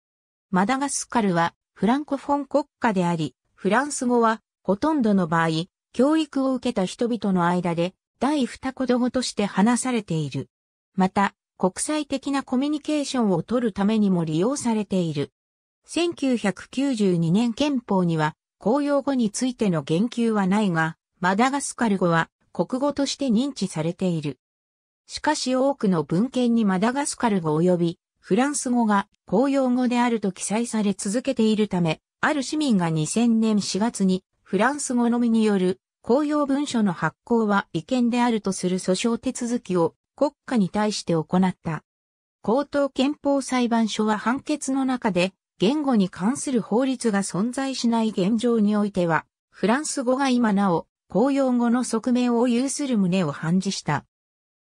マダガスカルはフランコフォン国家であり、フランス語はほとんどの場合、教育を受けた人々の間で第二言語として話されている。また、国際的なコミュニケーションを取るためにも利用されている。1992年憲法には公用語についての言及はないが、マダガスカル語は国語として認知されている。しかし多くの文献にマダガスカル語及びフランス語が公用語であると記載され続けているため、ある市民が2000年4月にフランス語のみによる公用文書の発行は違憲であるとする訴訟手続きを国家に対して行った。高等憲法裁判所は判決の中で言語に関する法律が存在しない現状においては、フランス語が今なお公用語の側面を有する旨を判事した。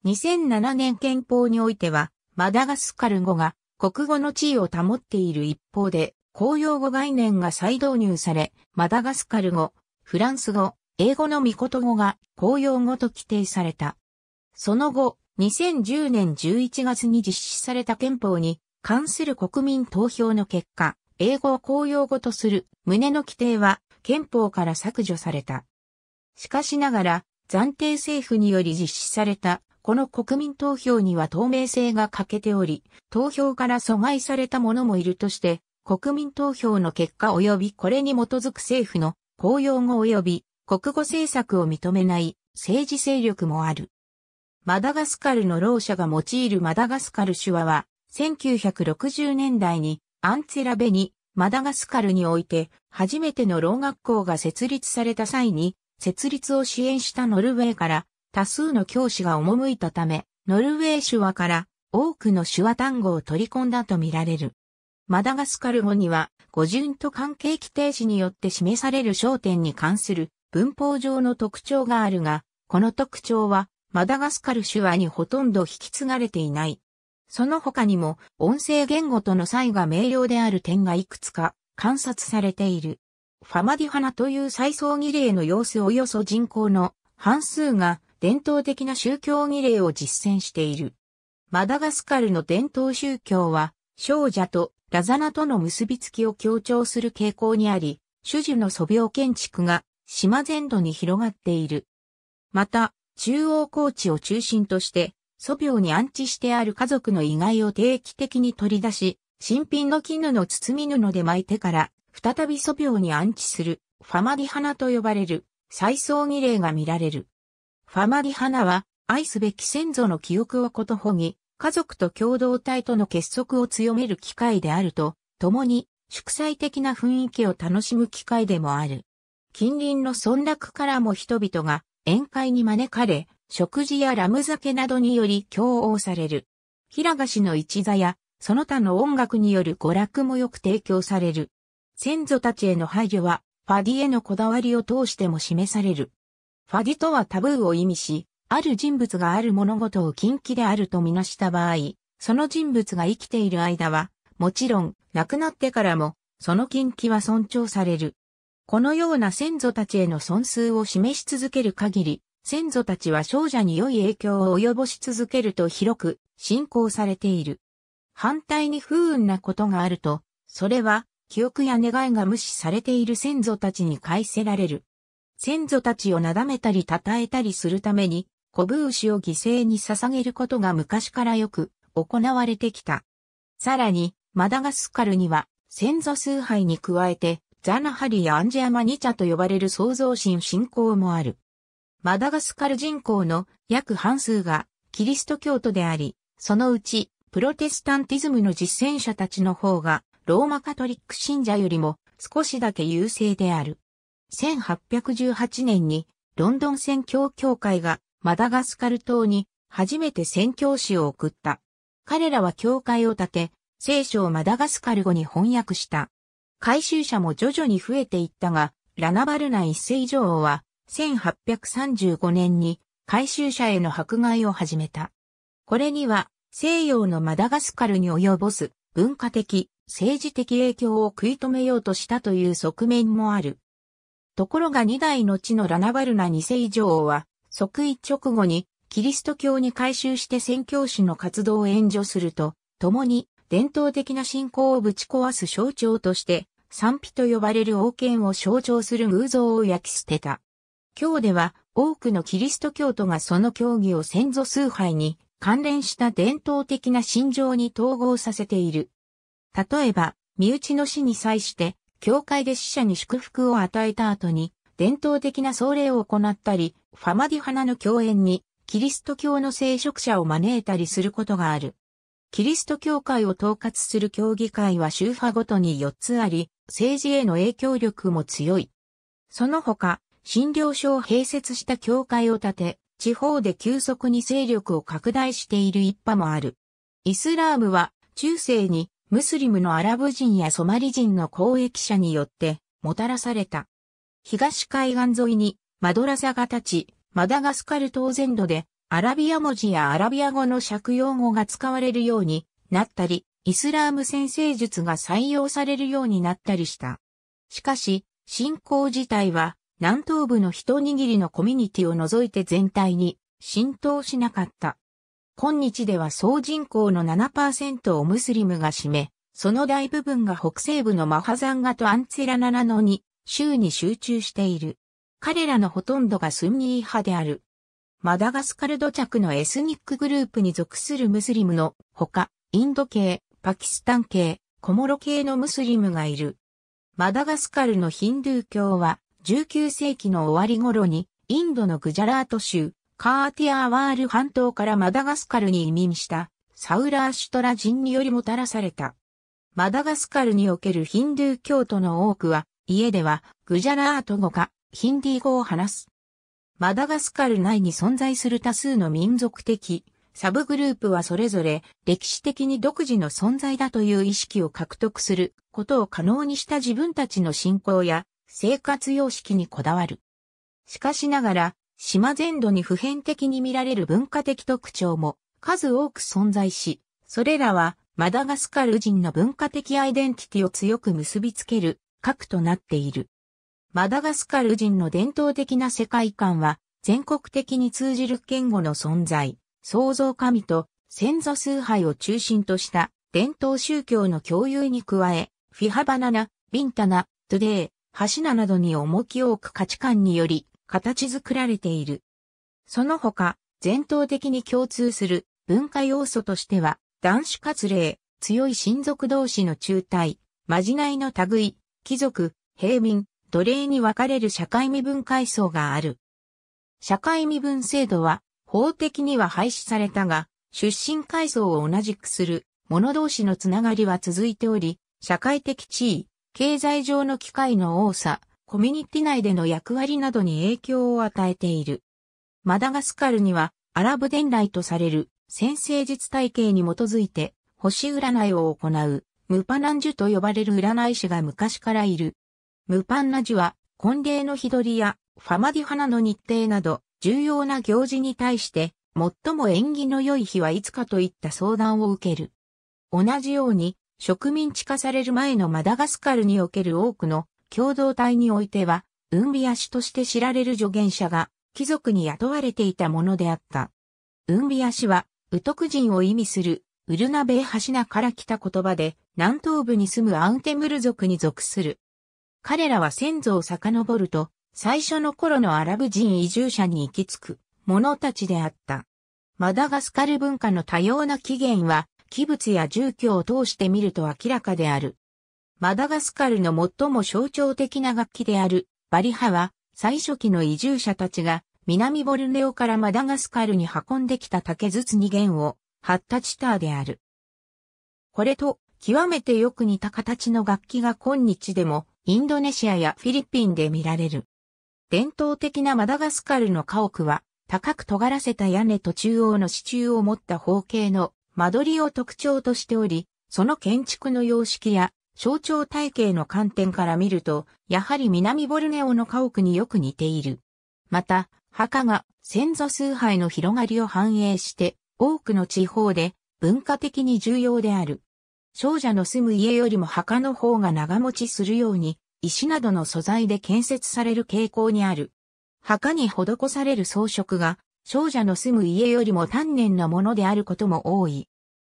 2007年憲法においては、マダガスカル語が国語の地位を保っている一方で、公用語概念が再導入され、マダガスカル語、フランス語、英語のミコト語が公用語と規定された。その後、2010年11月に実施された憲法に関する国民投票の結果、英語を公用語とする旨の規定は憲法から削除された。しかしながら、暫定政府により実施されたこの国民投票には透明性が欠けており、投票から阻害された者もいるとして、国民投票の結果及びこれに基づく政府の公用語及び国語政策を認めない政治勢力もある。マダガスカルの老者が用いるマダガスカル手話は、1960年代にアンツェラベニ、マダガスカルにおいて初めての老学校が設立された際に設立を支援したノルウェーから多数の教師が赴いたため、ノルウェー手話から多くの手話単語を取り込んだとみられる。マダガスカル語には、語順と関係規定詞によって示される焦点に関する文法上の特徴があるが、この特徴は、マダガスカル手話にほとんど引き継がれていない。その他にも、音声言語との差異が明瞭である点がいくつか観察されている。ファマディハナという再葬儀礼の様子およそ人口の半数が伝統的な宗教儀礼を実践している。マダガスカルの伝統宗教は、少女とラザナとの結びつきを強調する傾向にあり、種樹の素描建築が島全土に広がっている。また、中央高地を中心として、素描に安置してある家族の遺骸を定期的に取り出し、新品の絹の包み布で巻いてから、再び素描に安置する、ファマディ花と呼ばれる、再葬儀礼が見られる。ファマリハナは、愛すべき先祖の記憶をことほぎ、家族と共同体との結束を強める機会であると、共に、祝祭的な雰囲気を楽しむ機会でもある。近隣の村落からも人々が宴会に招かれ、食事やラム酒などにより共応される。平賀氏の一座や、その他の音楽による娯楽もよく提供される。先祖たちへの配慮は、ファディへのこだわりを通しても示される。ファディとはタブーを意味し、ある人物がある物事を禁忌であるとみなした場合、その人物が生きている間は、もちろん亡くなってからも、その禁忌は尊重される。このような先祖たちへの損数を示し続ける限り、先祖たちは少女に良い影響を及ぼし続けると広く信仰されている。反対に不運なことがあると、それは記憶や願いが無視されている先祖たちに返せられる。先祖たちをなだめたり称えたりするために、古武牛を犠牲に捧げることが昔からよく行われてきた。さらに、マダガスカルには、先祖崇拝に加えて、ザナハリやアンジアマニチャと呼ばれる創造神信仰もある。マダガスカル人口の約半数がキリスト教徒であり、そのうちプロテスタンティズムの実践者たちの方がローマカトリック信者よりも少しだけ優勢である。1818年にロンドン宣教協会がマダガスカル島に初めて宣教師を送った。彼らは教会を立て、聖書をマダガスカル語に翻訳した。回収者も徐々に増えていったが、ラナバルナ一世女王は1835年に回収者への迫害を始めた。これには西洋のマダガスカルに及ぼす文化的、政治的影響を食い止めようとしたという側面もある。ところが二代の地のラナバルナ二世女王は、即位直後に、キリスト教に改宗して宣教師の活動を援助すると、共に伝統的な信仰をぶち壊す象徴として、賛否と呼ばれる王権を象徴する偶像を焼き捨てた。今日では多くのキリスト教徒がその教義を先祖崇拝に関連した伝統的な信条に統合させている。例えば、身内の死に際して教会で死者に祝福を与えた後に、伝統的な葬礼を行ったり、ファマディ花の共演に、キリスト教の聖職者を招いたりすることがある。キリスト教会を統括する協議会は宗派ごとに4つあり、政治への影響力も強い。その他、診療所を併設した教会を建て、地方で急速に勢力を拡大している一派もある。イスラームは中世にムスリムのアラブ人やソマリ人の交易者によってもたらされた。東海岸沿いにマドラサが立ち、マダガスカル島全土でアラビア文字やアラビア語の借用語が使われるようになったり、イスラーム先生術が採用されるようになったりした。しかし、信仰自体は南東部の一握りのコミュニティを除いて全体に浸透しなかった。今日では総人口の7%をムスリムが占め、その大部分が北西部のマハザンガとアンツェラナラノに、州に集中している。彼らのほとんどがスンニー派である。マダガスカル土着のエスニックグループに属するムスリムのほか、インド系、パキスタン系、コモロ系のムスリムがいる。マダガスカルのヒンドゥー教は19世紀の終わり頃にインドのグジャラート州、カーティアワール半島からマダガスカルに移民したサウラーシュトラ人によりもたらされた。マダガスカルにおけるヒンドゥー教徒の多くは、家ではグジャラート語かヒンディー語を話す。マダガスカル内に存在する多数の民族的、サブグループはそれぞれ歴史的に独自の存在だという意識を獲得することを可能にした自分たちの信仰や生活様式にこだわる。しかしながら島全土に普遍的に見られる文化的特徴も数多く存在し、それらはマダガスカル人の文化的アイデンティティを強く結びつける核となっている。マダガスカル人の伝統的な世界観は全国的に通じる言語の存在、創造神と先祖崇拝を中心とした伝統宗教の共有に加え、フィハバナナ、ビンタナ、トゥデー、ハシナなどに重きを置く価値観により、形作られている。その他、全頭的に共通する文化要素としては、男子割礼、強い親族同士の中退、まじないの類、貴族、平民、奴隷に分かれる社会身分階層がある。社会身分制度は、法的には廃止されたが、出身階層を同じくする者同士のつながりは続いており、社会的地位、経済上の機会の多さ、コミュニティ内での役割などに影響を与えている。マダガスカルにはアラブ伝来とされる先生術体系に基づいて星占いを行うムパナンジュと呼ばれる占い師が昔からいる。ムパンナジュは婚礼の日取りやファマディ花の日程など重要な行事に対して最も縁起の良い日はいつかといった相談を受ける。同じように植民地化される前のマダガスカルにおける多くの共同体においては、運ビ足として知られる助言者が、貴族に雇われていたものであった。運ビ足は、ウトク人を意味する、ウルナベーハシナから来た言葉で、南東部に住むアウンテムル族に属する。彼らは先祖を遡ると、最初の頃のアラブ人移住者に行き着く者たちであった。マダガスカル文化の多様な起源は、器物や住居を通して見ると明らかである。マダガスカルの最も象徴的な楽器であるバリハは最初期の移住者たちが南ボルネオからマダガスカルに運んできた竹筒2弦を発達しーである。これと極めてよく似た形の楽器が今日でもインドネシアやフィリピンで見られる。伝統的なマダガスカルの家屋は高く尖らせた屋根と中央の支柱を持った方形の間取りを特徴としており、その建築の様式や象徴体系の観点から見ると、やはり南ボルネオの家屋によく似ている。また、墓が先祖崇拝の広がりを反映して、多くの地方で文化的に重要である。少女の住む家よりも墓の方が長持ちするように、石などの素材で建設される傾向にある。墓に施される装飾が、少女の住む家よりも丹念なものであることも多い。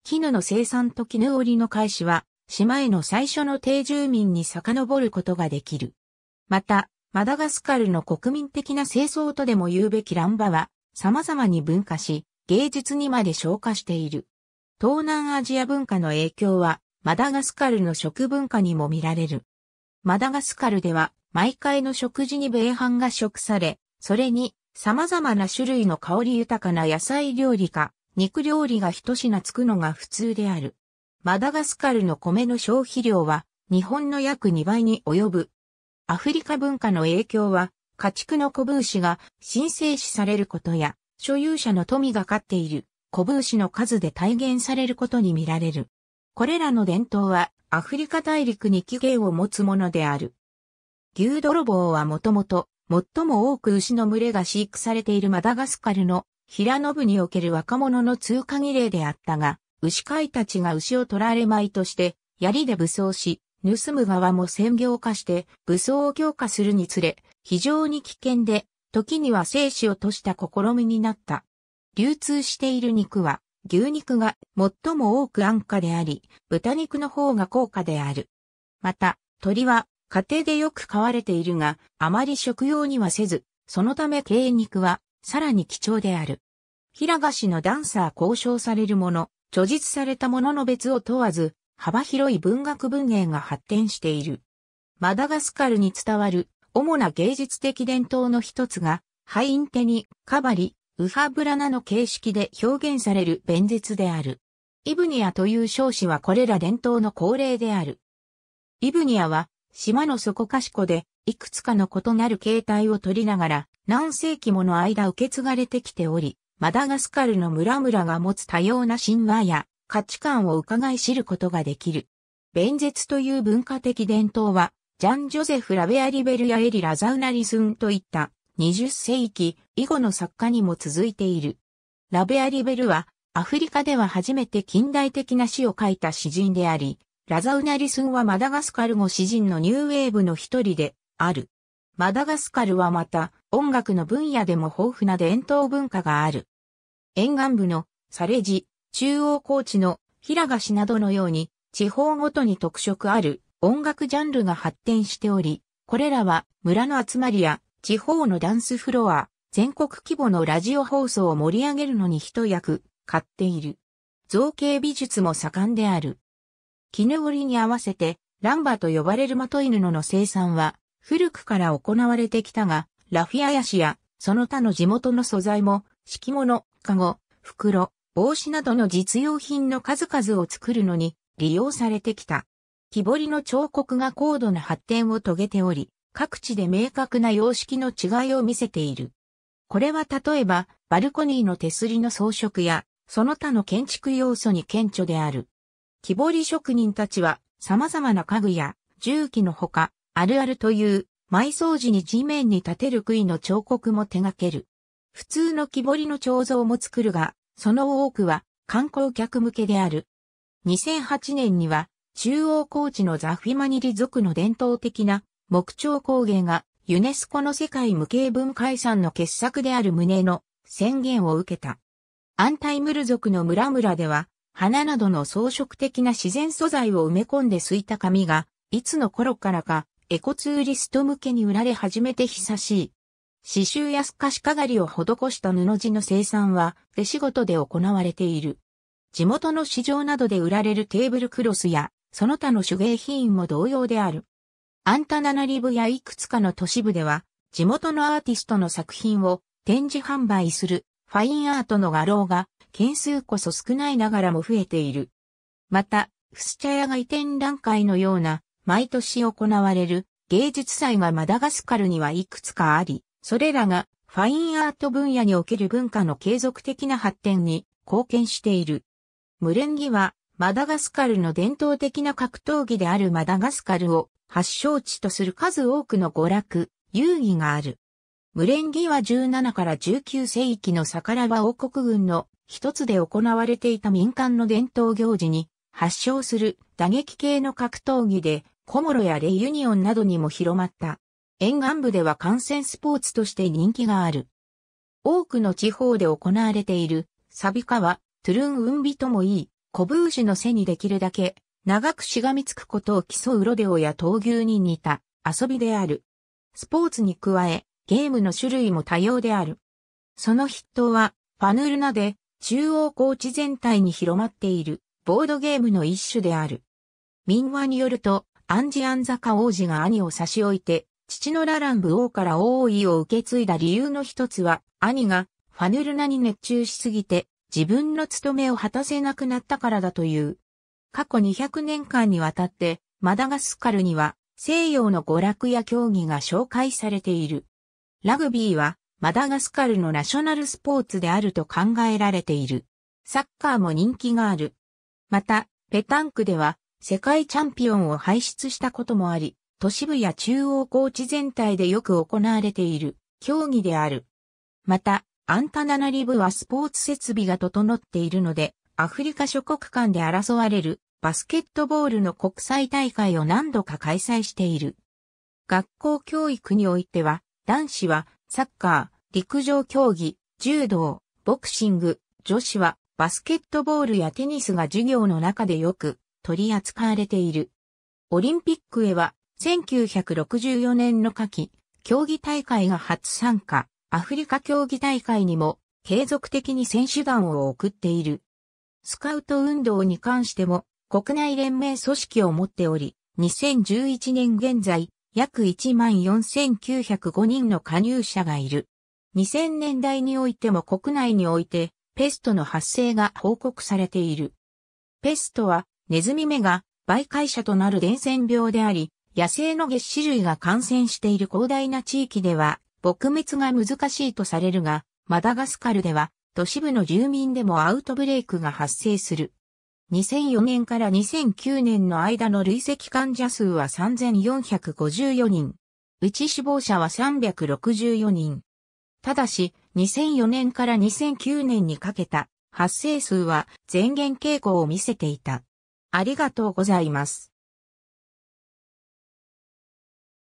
絹の生産と絹織の開始は、島への最初の定住民に遡ることができる。また、マダガスカルの国民的な清掃とでも言うべき乱馬は、様々に分化し、芸術にまで昇華している。東南アジア文化の影響は、マダガスカルの食文化にも見られる。マダガスカルでは、毎回の食事に米飯が食され、それに、様々な種類の香り豊かな野菜料理か、肉料理が一品つくのが普通である。マダガスカルの米の消費量は日本の約2倍に及ぶ。アフリカ文化の影響は家畜の古ブーが神聖視されることや所有者の富が飼っている古ブーの数で体現されることに見られる。これらの伝統はアフリカ大陸に起源を持つものである。牛泥棒はもともと最も多く牛の群れが飼育されているマダガスカルの平野部における若者の通過儀礼であったが、牛飼いたちが牛を取られまいとして、槍で武装し、盗む側も占領化して武装を強化するにつれ、非常に危険で、時には生死をとした試みになった。流通している肉は、牛肉が最も多く安価であり、豚肉の方が高価である。また、鳥は家庭でよく飼われているが、あまり食用にはせず、そのため鶏肉はさらに貴重である。平賀氏のダンサー交渉されるもの、著述されたものの別を問わず、幅広い文学文芸が発展している。マダガスカルに伝わる主な芸術的伝統の一つが、ハインテニ、カバリ、ウハブラナの形式で表現される弁舌である。イブニアという少子はこれら伝統の恒例である。イブニアは、島の底かしこで、いくつかの異なる形態を取りながら、何世紀もの間受け継がれてきており、マダガスカルの村々が持つ多様な神話や価値観を伺い知ることができる。弁舌という文化的伝統は、ジャン・ジョゼフ・ラベアリベルやエリ・ラザウナリスンといった20世紀以後の作家にも続いている。ラベアリベルはアフリカでは初めて近代的な詩を書いた詩人であり、ラザウナリスンはマダガスカル語詩人のニューウェーブの一人である。マダガスカルはまた、音楽の分野でも豊富な伝統文化がある。沿岸部のサレジ、中央高地の平ガシなどのように、地方ごとに特色ある音楽ジャンルが発展しており、これらは村の集まりや地方のダンスフロア、全国規模のラジオ放送を盛り上げるのに一役買っている。造形美術も盛んである。絹織に合わせて、ランバと呼ばれる的犬の生産は古くから行われてきたが、ラフィアヤシやその他の地元の素材も、敷物、カゴ、袋、帽子などの実用品の数々を作るのに利用されてきた。木彫りの彫刻が高度な発展を遂げており、各地で明確な様式の違いを見せている。これは例えば、バルコニーの手すりの装飾や、その他の建築要素に顕著である。木彫り職人たちは、様々な家具や、重機のほか、あるあるという、埋葬時に地面に立てる杭の彫刻も手掛ける。普通の木彫りの彫像も作るが、その多くは観光客向けである。2008年には、中央高地のザフィマニリ族の伝統的な木彫工芸がユネスコの世界無形文化遺産の傑作である旨の宣言を受けた。アンタイムル族の村々では、花などの装飾的な自然素材を埋め込んですいた紙が、いつの頃からかエコツーリスト向けに売られ始めて久しい。刺繍や透かし飾りを施した布地の生産は手仕事で行われている。地元の市場などで売られるテーブルクロスやその他の手芸品も同様である。アンタナナリブやいくつかの都市部では地元のアーティストの作品を展示販売するファインアートの画廊が件数こそ少ないながらも増えている。また、フスチャヤが移転段階のような毎年行われる芸術祭がマダガスカルにはいくつかあり、それらがファインアート分野における文化の継続的な発展に貢献している。ムレンギはマダガスカルの伝統的な格闘技であるマダガスカルを発祥地とする数多くの娯楽、遊戯がある。ムレンギは17から19世紀のサカラバ王国軍の一つで行われていた民間の伝統行事に発祥する打撃系の格闘技でコモロやレイユニオンなどにも広まった。沿岸部では観戦スポーツとして人気がある。多くの地方で行われている、サビカは、トゥルンウンビともいい、コブージュの背にできるだけ、長くしがみつくことを競うロデオや闘牛に似た遊びである。スポーツに加え、ゲームの種類も多様である。その筆頭は、ファヌルナで、中央高地全体に広まっている、ボードゲームの一種である。民話によると、アンジアンザカ王子が兄を差し置いて、父のラランブ王から王位を受け継いだ理由の一つは、兄がファヌルナに熱中しすぎて、自分の務めを果たせなくなったからだという。過去200年間にわたって、マダガスカルには西洋の娯楽や競技が紹介されている。ラグビーはマダガスカルのナショナルスポーツであると考えられている。サッカーも人気がある。また、ペタンクでは世界チャンピオンを輩出したこともあり、都市部や中央高地全体でよく行われている競技である。また、アンタナナリブはスポーツ設備が整っているので、アフリカ諸国間で争われるバスケットボールの国際大会を何度か開催している。学校教育においては、男子はサッカー、陸上競技、柔道、ボクシング、女子はバスケットボールやテニスが授業の中でよく取り扱われている。オリンピックへは1964年の夏季、競技大会が初参加、アフリカ競技大会にも継続的に選手団を送っている。スカウト運動に関しても国内連盟組織を持っており、2011年現在、約14,905人の加入者がいる。2000年代においても国内において、ペストの発生が報告されている。ペストはネズミ目が媒介者となる伝染病であり、野生の月種類が感染している広大な地域では、撲滅が難しいとされるが、マダガスカルでは、都市部の住民でもアウトブレイクが発生する。2004年から2009年の間の累積患者数は3454人。うち死亡者は364人。ただし、2004年から2009年にかけた発生数は前減傾向を見せていた。ありがとうございます。